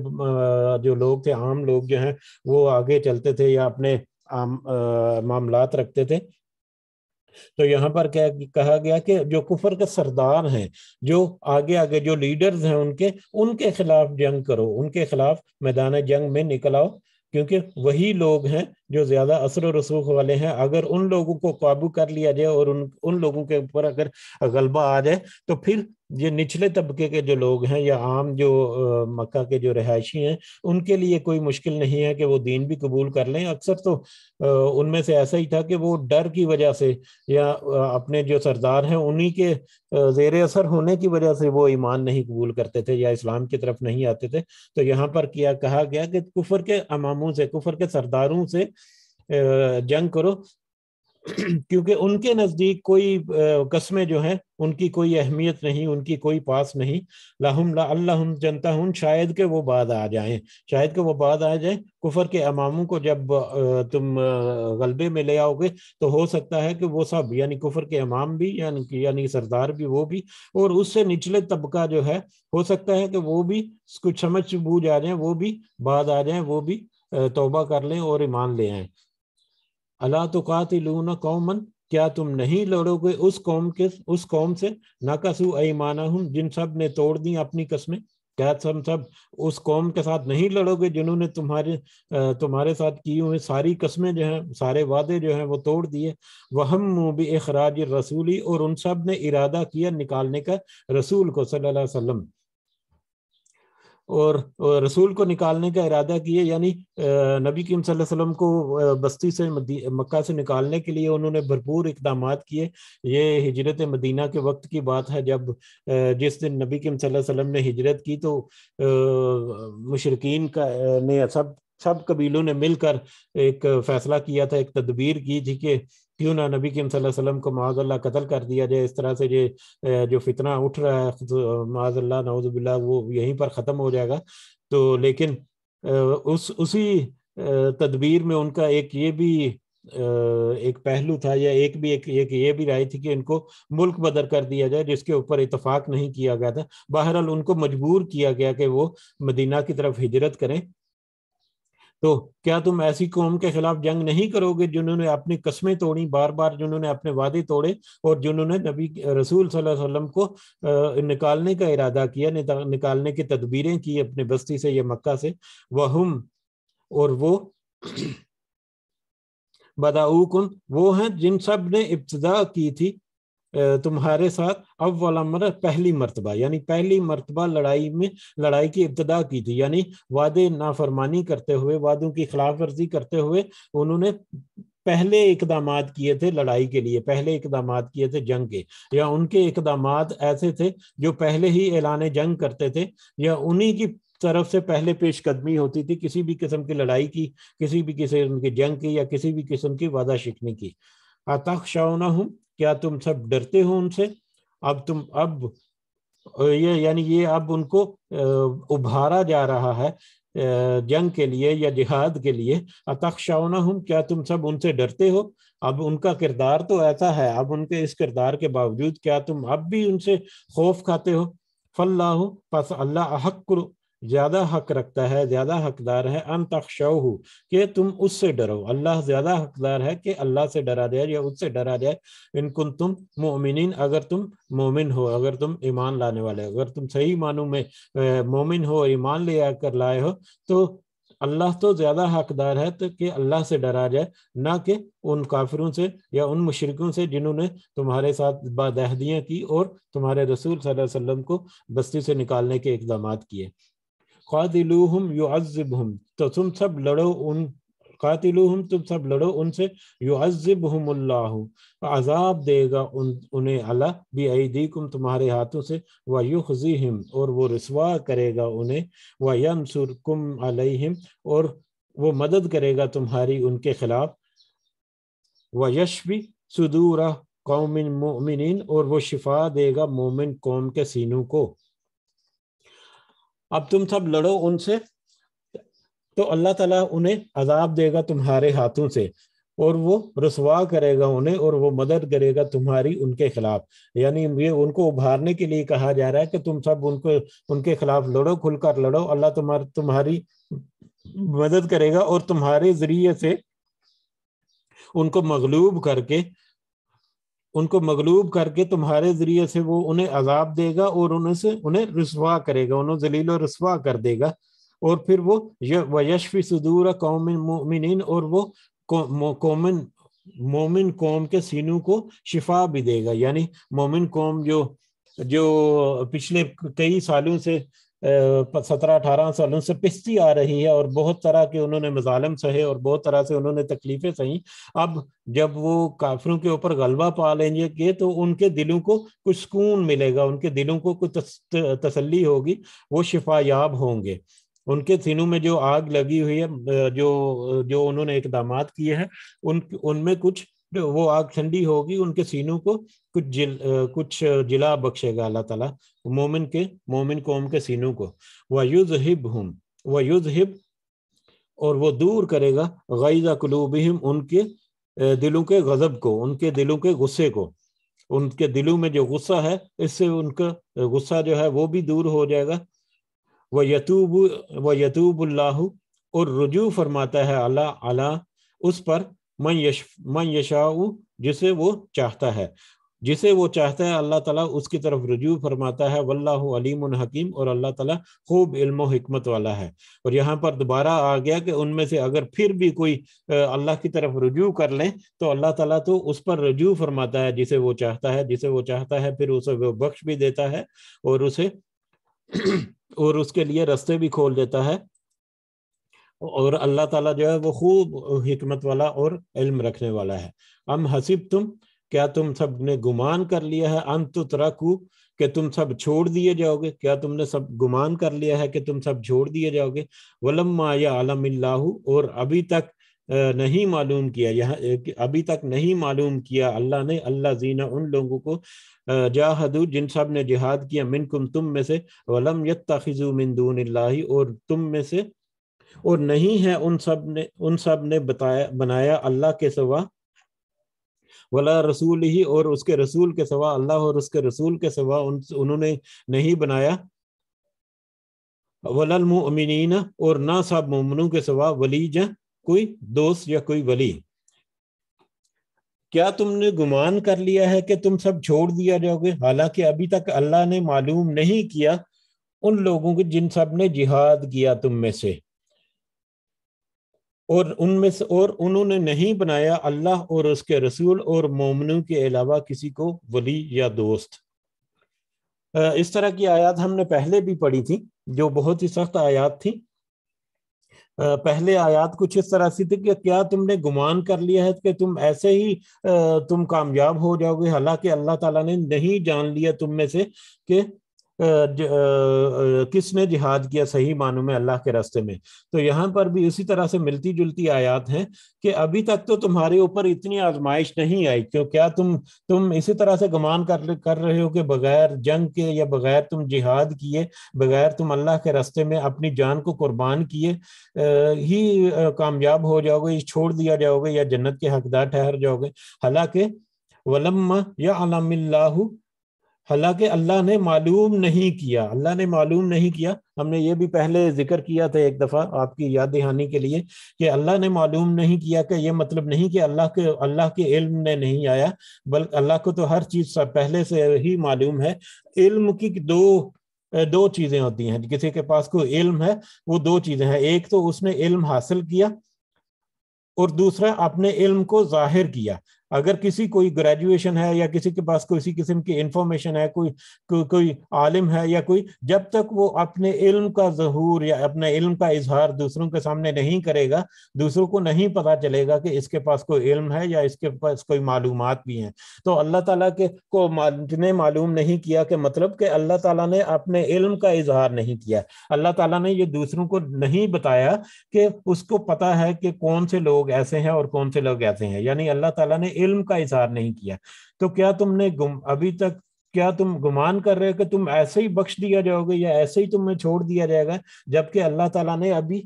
जो लोग थे आम लोग जो हैं वो आगे चलते थे या अपने आम मामला रखते थे तो यहाँ पर क्या कहा गया कि जो कुफर के सरदार हैं जो आगे आगे जो लीडर्स हैं उनके उनके खिलाफ जंग करो उनके खिलाफ मैदान जंग में निकल आओ क्योंकि वही लोग हैं जो ज्यादा असर और रसूख वाले हैं अगर उन लोगों को काबू कर लिया जाए और उन उन लोगों के ऊपर अगर गलबा आ जाए तो फिर ये निचले तबके के जो लोग हैं या आम जो मक्का के जो रहायशी हैं उनके लिए कोई मुश्किल नहीं है कि वो दीन भी कबूल कर लें अक्सर तो उनमें से ऐसा ही था कि वो डर की वजह से या अपने जो सरदार हैं उन्हीं के जेर असर होने की वजह से वो ईमान नहीं कबूल करते थे या इस्लाम की तरफ नहीं आते थे तो यहाँ पर किया कहा गया कि कुफर के अमामों से कुफर के सरदारों से जंग करो क्योंकि उनके नज़दीक कोई कस्में जो हैं उनकी कोई अहमियत नहीं उनकी कोई पास नहीं लाहम ला अल्लाह जनता हूँ शायद के वो बाद आ जाएं शायद के वो बाद आ जाए कुफर के अमामों को जब तुम गलबे में ले आओगे तो हो सकता है कि वो सब यानी कुफर के अमाम भी यानी यानी सरदार भी वो भी और उससे निचले तबका जो है हो सकता है कि वो भी कुछ समझ बूझ आ जाए वो भी बाद आ जाए वो भी तोबा कर लें और ईमान ले आए अला तो कातिलून कौमन क्या तुम नहीं लड़ोगे उस कौम के उस कौम से नाकसू अमाना हूं जिन सब ने तोड़ दी अपनी कस्में क्या तुम सब उस कौम के साथ नहीं लड़ोगे जिन्होंने तुम्हारे तुम्हारे साथ की हुई सारी कस्में जो हैं सारे वादे जो हैं वो तोड़ दिए वह भी अखराज रसूली और उन सब ने इरादा किया निकालने का रसूल को सल्लल्लाहु अलैहि वसल्लम और रसूल को निकालने का इरादा किया यानी नबी करीम वसल्लम को बस्ती से मक्का से निकालने के लिए उन्होंने भरपूर इकदाम किए ये हिजरत मदीना के वक्त की बात है जब जिस दिन नबी करीम वसल्लम ने हिजरत की तो मुशरकिन का ने सब सब कबीलों ने मिलकर एक फैसला किया था एक तदबीर की थी कि क्यों ना नबी की वसल्लम को माजल्ला कत्ल कर दिया जाए इस तरह से ये जो फितना उठ रहा है तो माजल्ला नवजुबिल्ला वो यहीं पर ख़त्म हो जाएगा तो लेकिन उस उसी तदबीर में उनका एक ये भी एक पहलू था या एक भी एक, एक ये भी राय थी कि इनको मुल्क बदर कर दिया जाए जिसके ऊपर इतफाक नहीं किया गया था बहरहाल उनको मजबूर किया गया कि वो मदीना की तरफ हिजरत करें तो क्या तुम ऐसी कौम के खिलाफ जंग नहीं करोगे जिन्होंने अपनी कस्में तोड़ी बार बार जिन्होंने अपने वादे तोड़े और जिन्होंने नबी रसूल वसल्लम को निकालने का इरादा किया निकालने की तदबीरें की अपने बस्ती से या मक्का से हम और वो बदाऊकुम वो हैं जिन सब ने इब्तदा की थी तुम्हारे साथ अब वाला मर पहली मरतबा यानी पहली मरतबा लड़ाई में लड़ाई की इब्तदा की थी यानी वादे नाफरमानी करते हुए वादों की खिलाफ वर्जी करते हुए उन्होंने पहले इकदाम किए थे लड़ाई के लिए पहले इकदाम किए थे जंग के या उनके इकदाम ऐसे थे जो पहले ही ऐलान जंग करते थे या उन्हीं की तरफ से पहले पेश कदमी होती थी किसी भी किस्म की लड़ाई की किसी भी किस्म की जंग की या किसी भी किस्म की वादा शिकनी की अतः शाह क्या तुम सब डरते हो उनसे अब तुम अब ये यानी ये अब उनको उभारा जा रहा है जंग के लिए या जिहाद के लिए अतक्षावना हम क्या तुम सब उनसे डरते हो अब उनका किरदार तो ऐसा है अब उनके इस किरदार के बावजूद क्या तुम अब भी उनसे खौफ खाते हो फल्लाह पस अल्लाह हक ज्यादा हक रखता है ज्यादा हकदार है अन तखशाह कि तुम उससे डरो अल्लाह ज्यादा हकदार है कि अल्लाह से डरा जाए या उससे डरा जाए इनकुन तुम मोमिन अगर तुम मोमिन हो अगर तुम ईमान लाने वाले हो अगर तुम सही मानो में मोमिन हो ईमान ले आकर लाए हो तो अल्लाह तो ज्यादा हकदार है तो कि अल्लाह से डरा जाए ना कि उन काफिरों से या उन मुशरकों से जिन्होंने तुम्हारे साथ बादहदियाँ की और तुम्हारे रसूल सल्लल्लाहु अलैहि वसल्लम को बस्ती से निकालने के इकदाम किए कातिलूहम हम तो तुम सब लड़ो उन कातिलूहम तुम सब लड़ो उनसे युअज़िबहुमुल्लाह अजाब देगा उन उन्हें अल्लाह भी कुम तुम्हारे हाथों से व हिम और वो रसवा करेगा उन्हें व यमसुरकुम अलैहिम और वो मदद करेगा तुम्हारी उनके खिलाफ व यश भी सुदूरा कौमिन मोमिन और वो शिफा देगा मोमिन कौम के सीनों को अब तुम सब लड़ो उनसे तो अल्लाह ताला उन्हें अजाब देगा तुम्हारे हाथों से और वो रसवा करेगा उन्हें और वो मदद करेगा तुम्हारी उनके खिलाफ यानी ये उनको उभारने के लिए कहा जा रहा है कि तुम सब उनको उनके खिलाफ लड़ो खुलकर लड़ो अल्लाह तुम्हार तुम्हारी मदद करेगा और तुम्हारे जरिए से उनको मगलूब करके उनको मगलूब करके तुम्हारे ज़रिए से वो उन्हें अजाब देगा और उन्हें से उन्हें रसवा करेगा उन्हें जलील रसवा कर देगा और फिर वो वयशफ़ी सदूर कौमिन मोमिन और वो कौमिन मोमिन कौम के सीनों को शिफा भी देगा यानी मोमिन कौम जो जो पिछले कई सालों से सत्रह अठारह सालों से पिस्ती आ रही है और बहुत तरह के उन्होंने मजालम सहे और बहुत तरह से उन्होंने तकलीफें सही अब जब वो काफरों के ऊपर गलबा पा लेंगे के तो उनके दिलों को कुछ सुकून मिलेगा उनके दिलों को कुछ तसली होगी वो शिफायाब होंगे उनके सीनों में जो आग लगी हुई है जो जो उन्होंने इकदाम किए हैं उन उनमें कुछ वो आग ठंडी होगी उनके सीनों को कुछ जिल कुछ जिला बख्शेगा अल्लाह ताला मोमिन के मोमिन कौम के सीनों को वह युद्ध हिब हम वह युद्ध हिब और वो दूर करेगा गईजा कलूब हिम उनके दिलों के गजब को उनके दिलों के गुस्से को उनके दिलों में जो गुस्सा है इससे उनका गुस्सा जो है वो भी दूर हो जाएगा वह यतूब व यतूबुल्लाह और रुजू फरमाता है अला अला उस पर मन यश मन यशाऊ जिसे वो चाहता है जिसे वो चाहता है अल्लाह ताला उसकी तरफ रजू फरमाता है वल्लाह अलीम हकीम और अल्लाह ताला खूब इल्म हमत वाला है और यहाँ पर दोबारा आ गया कि उनमें से अगर फिर भी कोई अल्लाह की तरफ रजू कर लें तो अल्लाह ताला तो उस पर रजू फरमाता है जिसे वो चाहता है जिसे वो चाहता है फिर उसे वो बख्श भी देता है और उसे और उसके लिए रस्ते भी खोल देता है और अल्लाह ताला जो है वो खूब हमत वाला और इल्म रखने वाला है हम हसीब तुम क्या तुम सब ने गुमान कर लिया है अंत तरकू कि तुम सब छोड़ दिए जाओगे क्या तुमने सब गुमान कर लिया है कि तुम सब छोड़ दिए जाओगे वलम्मा या आलमिल्लाहू और अभी तक नहीं मालूम किया यहाँ अभी तक नहीं मालूम किया अल्लाह ने अल्लाह जीना उन लोगों को जाहदू जिन सब ने जिहाद किया मिनकुम तुम में से वलम यत्ताखिजू मिंदून और तुम में से और नहीं है उन सब ने उन सब ने बताया बनाया अल्लाह के सवा वला रसूल ही और उसके रसूल के सवा अल्लाह और उसके रसूल के सवा उन, उन्होंने नहीं बनाया वलमिन और ना सब मोमनों के सवा वली या कोई दोस्त या कोई वली क्या तुमने गुमान कर लिया है कि तुम सब छोड़ दिया जाओगे हालांकि अभी तक अल्लाह ने मालूम नहीं किया उन लोगों को जिन सब ने जिहाद किया तुम में से और उनमें से और उन्होंने नहीं बनाया अल्लाह और उसके रसूल और मोमनों के अलावा किसी को वली या दोस्त इस तरह की आयत हमने पहले भी पढ़ी थी जो बहुत ही सख्त आयत थी पहले आयत कुछ इस तरह से थी कि क्या तुमने गुमान कर लिया है कि तुम ऐसे ही तुम कामयाब हो जाओगे हालांकि अल्लाह ताला ने नहीं जान लिया तुम में से कि किसने जिहाद किया सही मानो में अल्लाह के रास्ते में तो यहाँ पर भी उसी तरह से मिलती जुलती आयात हैं कि अभी तक तो तुम्हारे ऊपर इतनी आजमाइश नहीं आई क्यों क्या तुम तुम इसी तरह से गुमान कर कर रहे हो कि बगैर जंग के या बगैर तुम जिहाद किए बगैर तुम अल्लाह के रास्ते में अपनी जान को कुर्बान किए ही कामयाब हो जाओगे छोड़ दिया जाओगे या जन्नत के हकदार ठहर जाओगे हालांकि वलम या अलामिल्लाहू हालांकि अल्लाह ने मालूम नहीं किया अल्लाह ने मालूम नहीं किया हमने ये भी पहले जिक्र किया था एक दफ़ा आपकी याद दहानी के लिए कि अल्लाह ने मालूम नहीं किया कि ये मतलब नहीं कि अल्लाह के अल्लाह के इल्म ने नहीं आया बल्कि अल्लाह को तो हर चीज़ पहले से ही मालूम है इल्म की दो दो चीज़ें होती हैं किसी के पास कोई इल्म है वो दो चीज़ें हैं एक तो उसने इल्म हासिल किया और दूसरा अपने इल्म को जाहिर किया अगर किसी कोई ग्रेजुएशन है या किसी के पास किसी किस्म की इंफॉर्मेशन है कोई को, कोई आलिम है या कोई जब तक वो अपने इल्म का जहूर या अपने इल्म का इजहार दूसरों के सामने नहीं करेगा दूसरों को नहीं पता चलेगा कि इसके पास कोई इल्म है या इसके पास कोई मालूम भी हैं तो अल्लाह तला के को ने मालूम नहीं किया कि मतलब कि अल्लाह तला ने अपने इल्म का इजहार नहीं किया अल्लाह तला ने ये दूसरों को नहीं बताया कि उसको पता है कि कौन से लोग ऐसे हैं और कौन से लोग ऐसे हैं यानी अल्लाह तला ने इल्म का इजहार नहीं किया तो क्या तुमने गुम अभी तक क्या तुम गुमान कर रहे हो कि तुम ऐसे ही बख्श दिया जाओगे या ऐसे ही तुम्हें छोड़ दिया जाएगा जबकि अल्लाह ताला ने अभी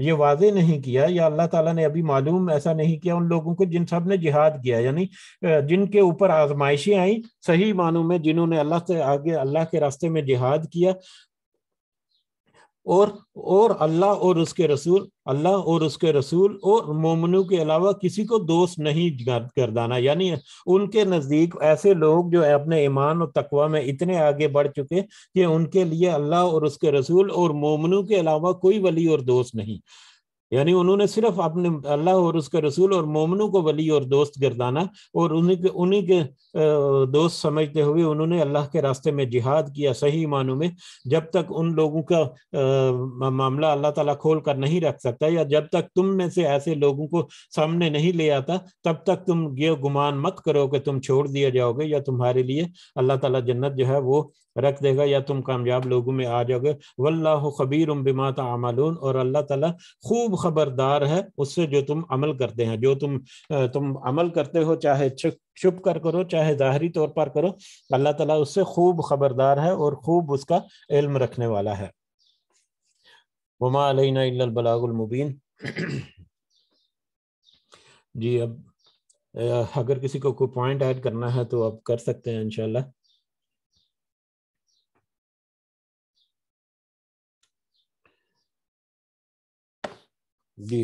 ये वाजे नहीं किया या अल्लाह ताला ने अभी मालूम ऐसा नहीं किया उन लोगों को जिन सब ने जिहाद किया यानी जिनके ऊपर आजमाइशें आई सही मानों में जिन्होंने अल्लाह से आगे अल्लाह के रास्ते में जिहाद किया और और अल्लाह और उसके रसूल अल्लाह और उसके रसूल और मोमनों के अलावा किसी को दोस्त नहीं गर्दाना यानी उनके नज़दीक ऐसे लोग जो अपने ईमान और तकवा में इतने आगे बढ़ चुके कि उनके लिए अल्लाह और उसके रसूल और मोमनों के अलावा कोई वली और दोस्त नहीं यानी उन्होंने सिर्फ अपने अल्लाह और उसके रसूल और मोमनों को वली और दोस्त गिरदाना और उन्हीं के उन्हीं के दोस्त समझते हुए उन्होंने अल्लाह के रास्ते में जिहाद किया सही मानों में जब तक उन लोगों का आ, मामला अल्लाह ताला खोल कर नहीं रख सकता या जब तक तुम में से ऐसे लोगों को सामने नहीं ले आता तब तक तुम ये गुमान मत करो कि तुम छोड़ दिया जाओगे या तुम्हारे लिए अल्लाह ताला जन्नत जो है वो रख देगा या तुम कामयाब लोगों में आ जाओगे वल्ला खबीर उम बिमा तमलून और अल्लाह ताला खूब खबरदार है उससे जो तुम अमल करते हैं जो तुम तुम अमल करते हो चाहे छुप छुप कर करो चाहे ज़ाहरी तौर पर करो अल्लाह ताला उससे खूब खबरदार है और खूब उसका इल्म रखने वाला है वमा अलबलागुलमुबीन जी अब अगर किसी को कोई पॉइंट ऐड करना है तो आप कर सकते हैं इनशाला जी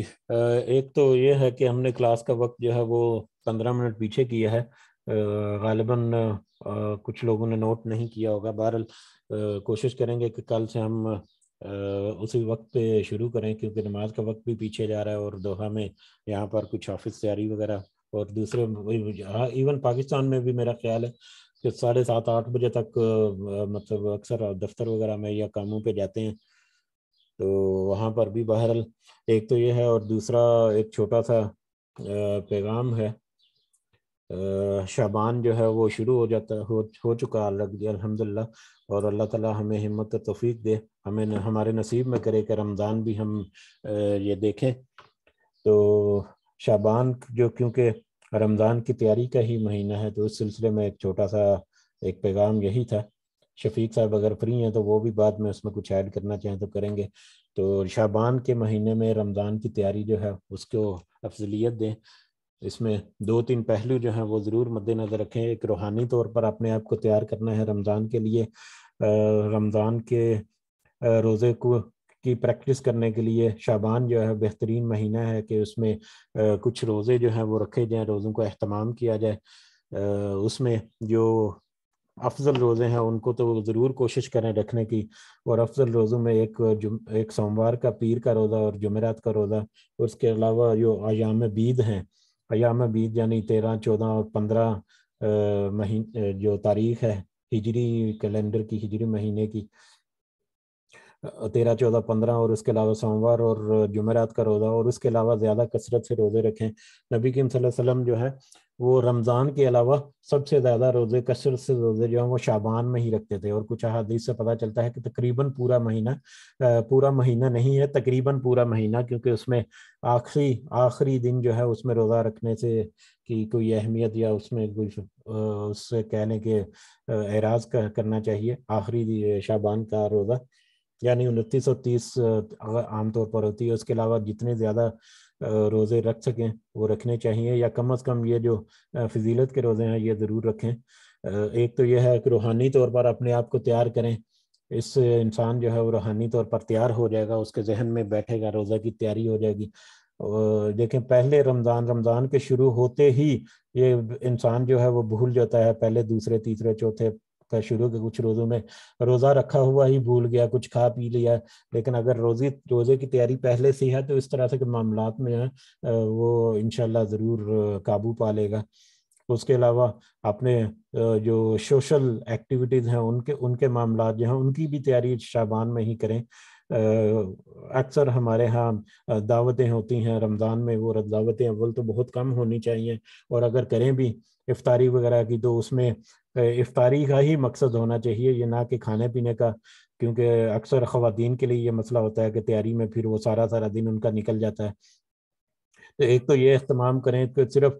एक तो ये है कि हमने क्लास का वक्त जो है वो पंद्रह मिनट पीछे किया है गालिबा कुछ लोगों ने नोट नहीं किया होगा बहरहाल कोशिश करेंगे कि कल से हम उसी वक्त पे शुरू करें क्योंकि नमाज का वक्त भी पीछे जा रहा है और दोहा में यहाँ पर कुछ ऑफिस तैयारी वगैरह और दूसरे हाँ इवन पाकिस्तान में भी मेरा ख्याल है कि साढ़े सात आठ बजे तक मतलब अक्सर दफ्तर वगैरह में या कामों पे जाते हैं तो वहाँ पर भी बहरहाल एक तो ये है और दूसरा एक छोटा सा पैगाम है शाबान जो है वो शुरू हो जाता हो हो चुका अलहमदिल्ला और अल्लाह ताला हमें हिम्मत तोफ़ी दे हमें न, हमारे नसीब में करे कि रमज़ान भी हम ये देखें तो शाबान जो क्योंकि रमज़ान की तैयारी का ही महीना है तो उस सिलसिले में एक छोटा सा एक पैगाम यही था शफीक साहब अगर फ्री हैं तो वो भी बाद में उसमें कुछ ऐड करना चाहें तो करेंगे तो शाबान के महीने में रमज़ान की तैयारी जो है उसको अफजलियत दें इसमें दो तीन पहलू जो हैं वो ज़रूर मद्देनज़र रखें एक रूहानी तौर पर अपने आप को तैयार करना है रमज़ान के लिए रमज़ान के रोज़े को की प्रैक्टिस करने के लिए शाबान जो है बेहतरीन महीना है कि उसमें कुछ रोज़े जो हैं वो रखे जाएँ रोज़ों को अहतमाम किया जाए उसमें जो अफजल रोज़े हैं उनको तो ज़रूर कोशिश करें रखने की और अफजल रोज़ों में एक एक सोमवार का पीर का रोज़ा और जुमेरात का रोज़ा उसके अलावा जो अयाम बीद हैं अयाम बीद यानी तेरह चौदह और पंद्रह महीन जो तारीख है हिजरी कैलेंडर की हिजरी महीने की तेरह चौदह पंद्रह और उसके अलावा सोमवार और जुमेरात का रोज़ा और उसके अलावा ज़्यादा कसरत से रोज़े रखें नबी किम सल्लल्लाहु अलैहि वसल्लम जो है वो रमज़ान के अलावा सबसे ज़्यादा रोज़े कसर से रोज़े जो हैं वो शाबान में ही रखते थे और कुछ अहादीस से पता चलता है कि तकरीबन पूरा महीना पूरा महीना नहीं है तकरीबन पूरा महीना क्योंकि उसमें आखिरी आखिरी दिन जो है उसमें रोज़ा रखने से की कोई अहमियत या उसमें कुछ उससे कहने के एराज करना चाहिए आखिरी शाबान का रोज़ा यानी उनतीस सौ तीस आमतौर पर होती है उसके अलावा जितने ज़्यादा रोज़े रख सकें वो रखने चाहिए या कम अज़ कम ये जो फजीलत के रोज़े हैं ये ज़रूर रखें एक तो यह है कि रूहानी तौर पर अपने आप को तैयार करें इससे इंसान जो है वो रूहानी तौर पर तैयार हो जाएगा उसके जहन में बैठेगा रोज़ा की तैयारी हो जाएगी देखें पहले रमज़ान रमज़ान के शुरू होते ही ये इंसान जो है वो भूल जाता है पहले दूसरे तीसरे चौथे सकता है शुरू के कुछ रोज़ों में रोज़ा रखा हुआ ही भूल गया कुछ खा पी लिया लेकिन अगर रोज़े रोज़े की तैयारी पहले से है तो इस तरह से के मामला में है वो इनशाला ज़रूर काबू पा लेगा उसके अलावा अपने जो सोशल एक्टिविटीज़ हैं उनके उनके मामला जो हैं उनकी भी तैयारी शाबान में ही करें अक्सर हमारे यहाँ दावतें होती हैं रमज़ान में वो दावतें अव्वल तो बहुत कम होनी चाहिए और अगर करें भी इफ्तारी वगैरह की तो उसमें इफ्तारी का ही मकसद होना चाहिए ये ना कि खाने पीने का क्योंकि अक्सर खातन के लिए ये मसला होता है कि तैयारी में फिर वो सारा सारा दिन उनका निकल जाता है तो एक तो ये अहतमाम करें कि सिर्फ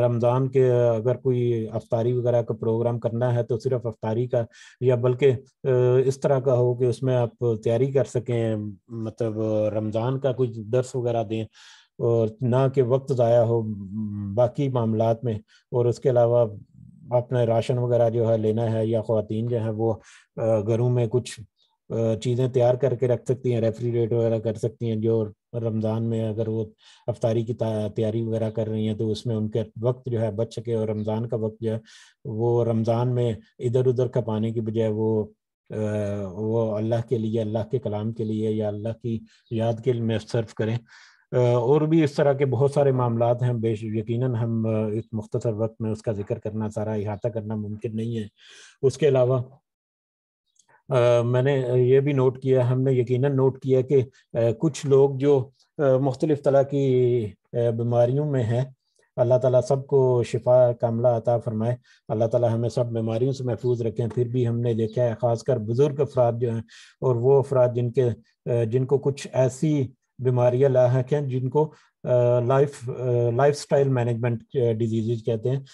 रमज़ान के अगर कोई अफ्तारी वगैरह का प्रोग्राम करना है तो सिर्फ अफ्तारी का या बल्कि इस तरह का हो कि उसमें आप तैयारी कर सकें मतलब रमज़ान का कुछ दर्स वगैरह दें और ना कि वक्त ज़ाया हो बाकी मामला में और उसके अलावा अपना राशन वगैरह जो है लेना है या खुतिन जो है वो घरों में कुछ चीज़ें तैयार करके रख सकती हैं रेफ्रिजरेट वगैरह कर सकती हैं जो रमज़ान में अगर वो अफ्तारी की तैयारी वगैरह कर रही हैं तो उसमें उनके वक्त जो है बच सके और रमज़ान का वक्त जो है वो रमज़ान में इधर उधर खपाने की बजाय वो आ, वो अल्लाह के लिए अल्लाह के कलाम के लिए या अल्लाह की याद के लिए सर्व करें और भी इस तरह के बहुत सारे मामला हैं बेश यकीन हम इस मुख्तर वक्त में उसका जिक्र करना सारा इहाता करना मुमकिन नहीं है उसके अलावा मैंने ये भी नोट किया हमने यकीनन नोट किया कि कुछ लोग जो मुख्तलिफ़ तरह की बीमारियों में हैं अल्लाह ताला सबको शिफा कामला अता फ़रमाए अल्लाह ताला हमें सब बीमारियों से महफूज रखें फिर भी हमने देखा है ख़ासकर बुज़ुर्ग अफराद जो हैं और वो अफराद जिनके जिनको कुछ ऐसी बीमारियां लाक हैं जिनको life lifestyle management disease कहते हैं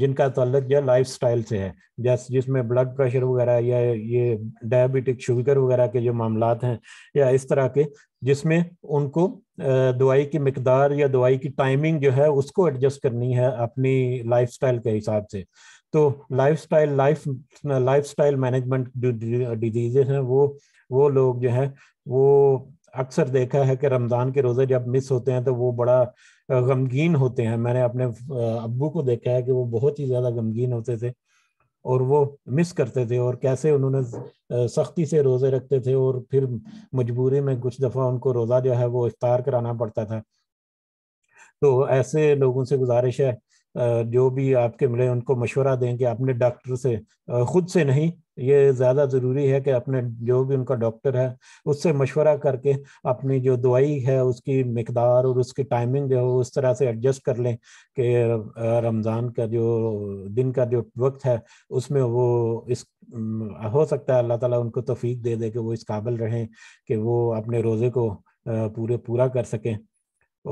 जिनका तल्लक जो लाइफ स्टाइल से है जैसे जिसमें ब्लड प्रेशर वगैरह या ये डायबिटिक शुगर वगैरह के जो मामला हैं या इस तरह के जिसमें उनको दवाई की मकदार या दवाई की टाइमिंग जो है उसको एडजस्ट करनी है अपनी लाइफ स्टाइल के हिसाब से तो lifestyle life lifestyle management जो हैं वो वो लोग जो है वो अक्सर देखा है कि रमज़ान के रोज़े जब मिस होते हैं तो वो बड़ा गमगीन होते हैं मैंने अपने अबू को देखा है कि वो बहुत ही ज़्यादा गमगीन होते थे और वो मिस करते थे और कैसे उन्होंने सख्ती से रोज़े रखते थे और फिर मजबूरी में कुछ दफ़ा उनको रोज़ा जो है वो इफ्तार कराना पड़ता था तो ऐसे लोगों से गुजारिश है जो भी आपके मिले उनको मशवरा दें कि आपने डॉक्टर से खुद से नहीं ये ज़्यादा ज़रूरी है कि अपने जो भी उनका डॉक्टर है उससे मशवरा करके अपनी जो दवाई है उसकी मकदार और उसकी टाइमिंग जो है उस तरह से एडजस्ट कर लें कि रमज़ान का जो दिन का जो वक्त है उसमें वो इस हो सकता है अल्लाह ताला उनको तोफीक दे दे कि वो इस काबिल रहें कि वो अपने रोज़े को पूरे पूरा कर सकें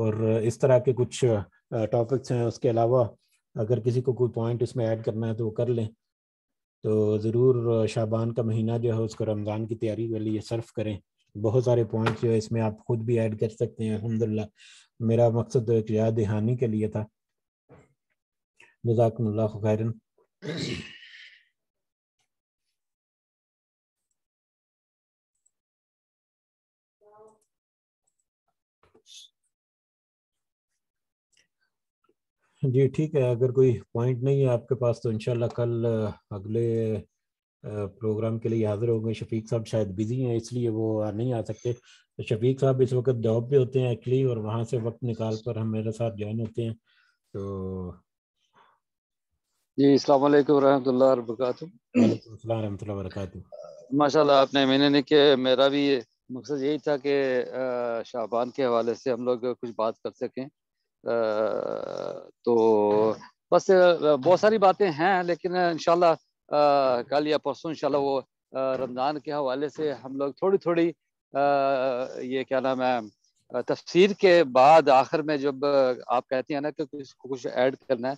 और इस तरह के कुछ टॉपिक्स हैं उसके अलावा अगर किसी को कोई पॉइंट इसमें ऐड करना है तो वो कर लें तो ज़रूर शाबान का महीना जो है उसको रमज़ान की तैयारी के लिए सर्व करें बहुत सारे पॉइंट्स जो है इसमें आप खुद भी ऐड कर सकते हैं अलहमदिल्ला मेरा मकसद तो एक याद दहानी के लिए था जजाकम्ला खैरन जी ठीक है अगर कोई पॉइंट नहीं है आपके पास तो इनशाला कल अगले प्रोग्राम के लिए हाजिर होंगे शफीक साहब शायद बिजी हैं इसलिए वो नहीं आ सकते तो शफीक साहब इस वक्त जॉब पे होते हैं एक्चुअली और वहाँ से वक्त निकाल कर हम मेरे साथ ज्वाइन होते हैं तो जी अस्सलाम वालेकुम रहमतुल्लाह रहमतुल्लाह माशाल्लाह आपने मैंने नहीं कि मेरा भी मकसद यही था कि शाहबान के हवाले से हम लोग कुछ बात कर सकें तो बस बहुत सारी बातें हैं लेकिन इनशाला कल या परसों इंशाल्लाह वो रमज़ान के हवाले से हम लोग थोड़ी थोड़ी ये क्या नाम है तफसीर के बाद आखिर में जब आप कहती हैं ना कि कुछ कुछ ऐड करना है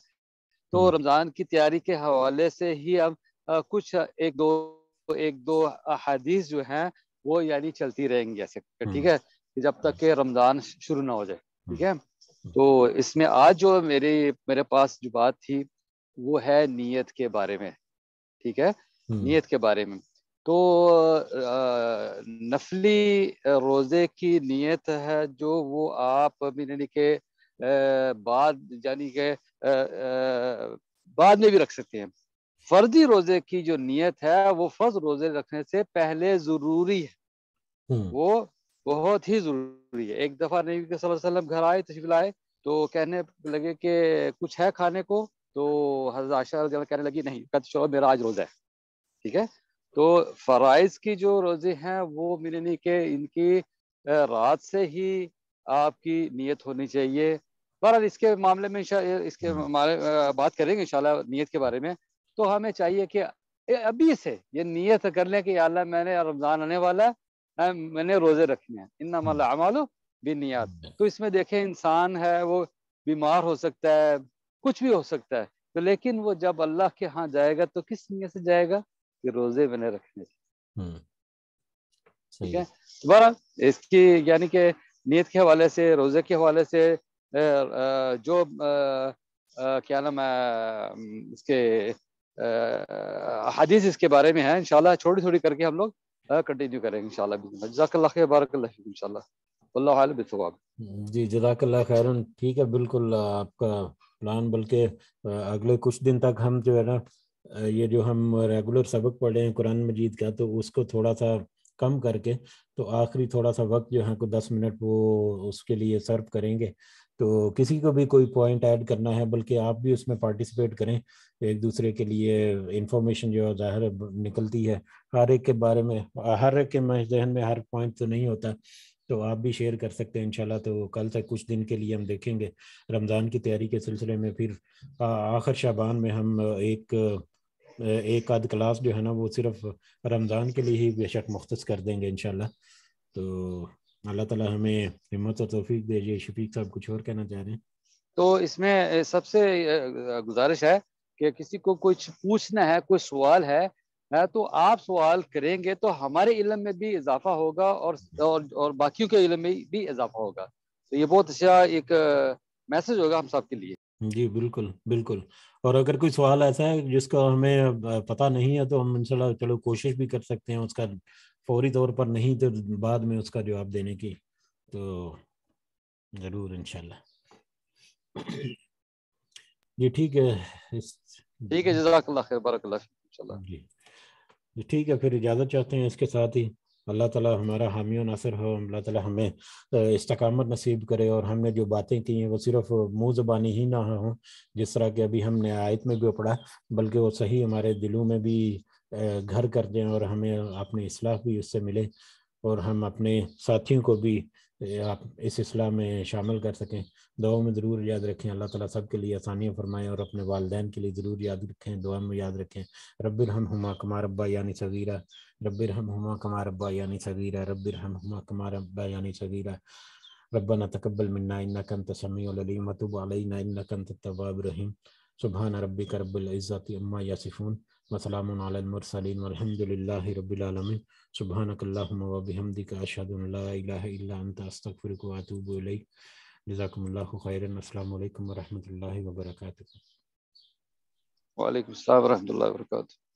तो हम्म। रमज़ान की तैयारी के हवाले से ही अब कुछ एक दो एक दो हदीस जो हैं वो यानी चलती रहेंगी ऐसे ठीक हम्म। है जब तक के रमज़ान शुरू ना हो जाए ठीक है तो इसमें आज जो मेरे मेरे पास जो बात थी वो है नीयत के बारे में ठीक है हम्म। नीयत के बारे में तो नफली रोज़े की नीयत है जो वो आप यानी के बाद यानी के बाद में भी रख सकते हैं फर्जी रोज़े की जो नीयत है वो फर्ज रोज़े रखने से पहले ज़रूरी है हम्म। वो बहुत ही जरूरी है एक दफा नबी सल्लम घर आए तशीफ लाए तो कहने लगे कि कुछ है खाने को तो हजरत आशा कहने लगी नहीं कहते चलो मेरा आज रोज़ा है ठीक है तो फ़राइज की जो रोज़े हैं वो मिले नहीं के इनकी रात से ही आपकी नीयत होनी चाहिए बहरहाल इसके मामले में इसके मामले बात करेंगे इंशाल्लाह नीयत के बारे में तो हमें चाहिए कि अभी से ये नीयत कर लें कि अल्लाह मैंने रमज़ान आने वाला है मैंने रोजे रखने हैं इन नमल अमालो बेनियात तो इसमें देखे इंसान है वो बीमार हो सकता है कुछ भी हो सकता है तो लेकिन वो जब अल्लाह के यहाँ जाएगा तो किस नीयत से जाएगा कि रोजे मैंने रखने से ठीक है दोबारा इसकी यानी के नीयत के हवाले से रोजे के हवाले से जो क्या नाम है इसके हदीस इसके बारे में है इंशाल्लाह छोटी थोड़ी करके हम लोग कंटिन्यू करेंगे इंशाल्लाह भी जजाकल्ला खैर बारकल्ला इंशाल्लाह वल्लाह जी जजाकल्लाह खैरन ठीक है बिल्कुल आपका प्लान बल्कि अगले कुछ दिन तक हम जो है ना ये जो हम रेगुलर सबक पढ़े हैं कुरान मजीद का तो उसको थोड़ा सा कम करके तो आखिरी थोड़ा सा वक्त जो है को दस मिनट वो उसके लिए सर्व करेंगे तो किसी को भी कोई पॉइंट ऐड करना है बल्कि आप भी उसमें पार्टिसिपेट करें एक दूसरे के लिए इंफॉर्मेशन जो ज़ाहिर निकलती है हर एक के बारे में हर एक के जहन में हर पॉइंट तो नहीं होता तो आप भी शेयर कर सकते हैं इंशाल्लाह तो कल तक कुछ दिन के लिए हम देखेंगे रमज़ान की तैयारी के सिलसिले में फिर आखिर शाबान में हम एक एक आध क्लास जो है ना वो सिर्फ रमज़ान के लिए ही बेशक मुख्त कर देंगे इन तो अल्लाह ताला हमें हिम्मत और तोफीक दीजिए शफीक साहब कुछ और कहना चाह रहे हैं तो इसमें सबसे गुजारिश है कि किसी को कुछ पूछना है कोई सवाल है है तो आप सवाल करेंगे तो हमारे इलम में भी इजाफा होगा और और, और बाकियों के इलम में भी इजाफा होगा तो ये बहुत अच्छा एक मैसेज होगा हम सब के लिए जी बिल्कुल बिल्कुल और अगर कोई सवाल ऐसा है जिसका हमें पता नहीं है तो हम इनशाला चलो कोशिश भी कर सकते हैं उसका फौरी तौर पर नहीं तो बाद में उसका जवाब देने की तो ज़रूर इनशाला जी ठीक है ठीक है जजाकल्ला खैर जी ठीक है फिर इजाज़त चाहते हैं इसके साथ ही अल्लाह ताला हमारा हामी और नासिर हो अल्लाह ताला हमें इस्तकामत नसीब करे और हमने जो बातें की हैं वो सिर्फ मुँह ज़बानी ही ना हो जिस तरह के अभी हमने आयत में भी पढ़ा बल्कि वो सही हमारे दिलों में भी घर कर दें और हमें अपनी असलाह भी उससे मिले और हम अपने साथियों को भी आप इस असलाह में शामिल कर सकें दुआ में ज़रूर याद रखें अल्लाह ताला सब के लिए आसानियाँ फरमाएँ और अपने वालदेन के लिए ज़रूर याद रखें दुआ में याद रखें हम हमा कमार अब्बा यानी सगीरा हम हमा कमार अब्बा यानी सगीरा हम हमा कमार अब्बा यानी सगीरा रब्बना तकबल मन्ना इन्नक अंत समीउल मतुब अलैना रहीम सुबहान रब्बिक रब्बिल इज्जति अम्मा यासिफून वसलाम अलल मुरसलीन वल्हम्दुलिल्लाहि रब्बिल आलमीन جزاكم الله خيرا السلام عليكم ورحمة الله وبركاته وعليكم السلام ورحمة الله وبركاته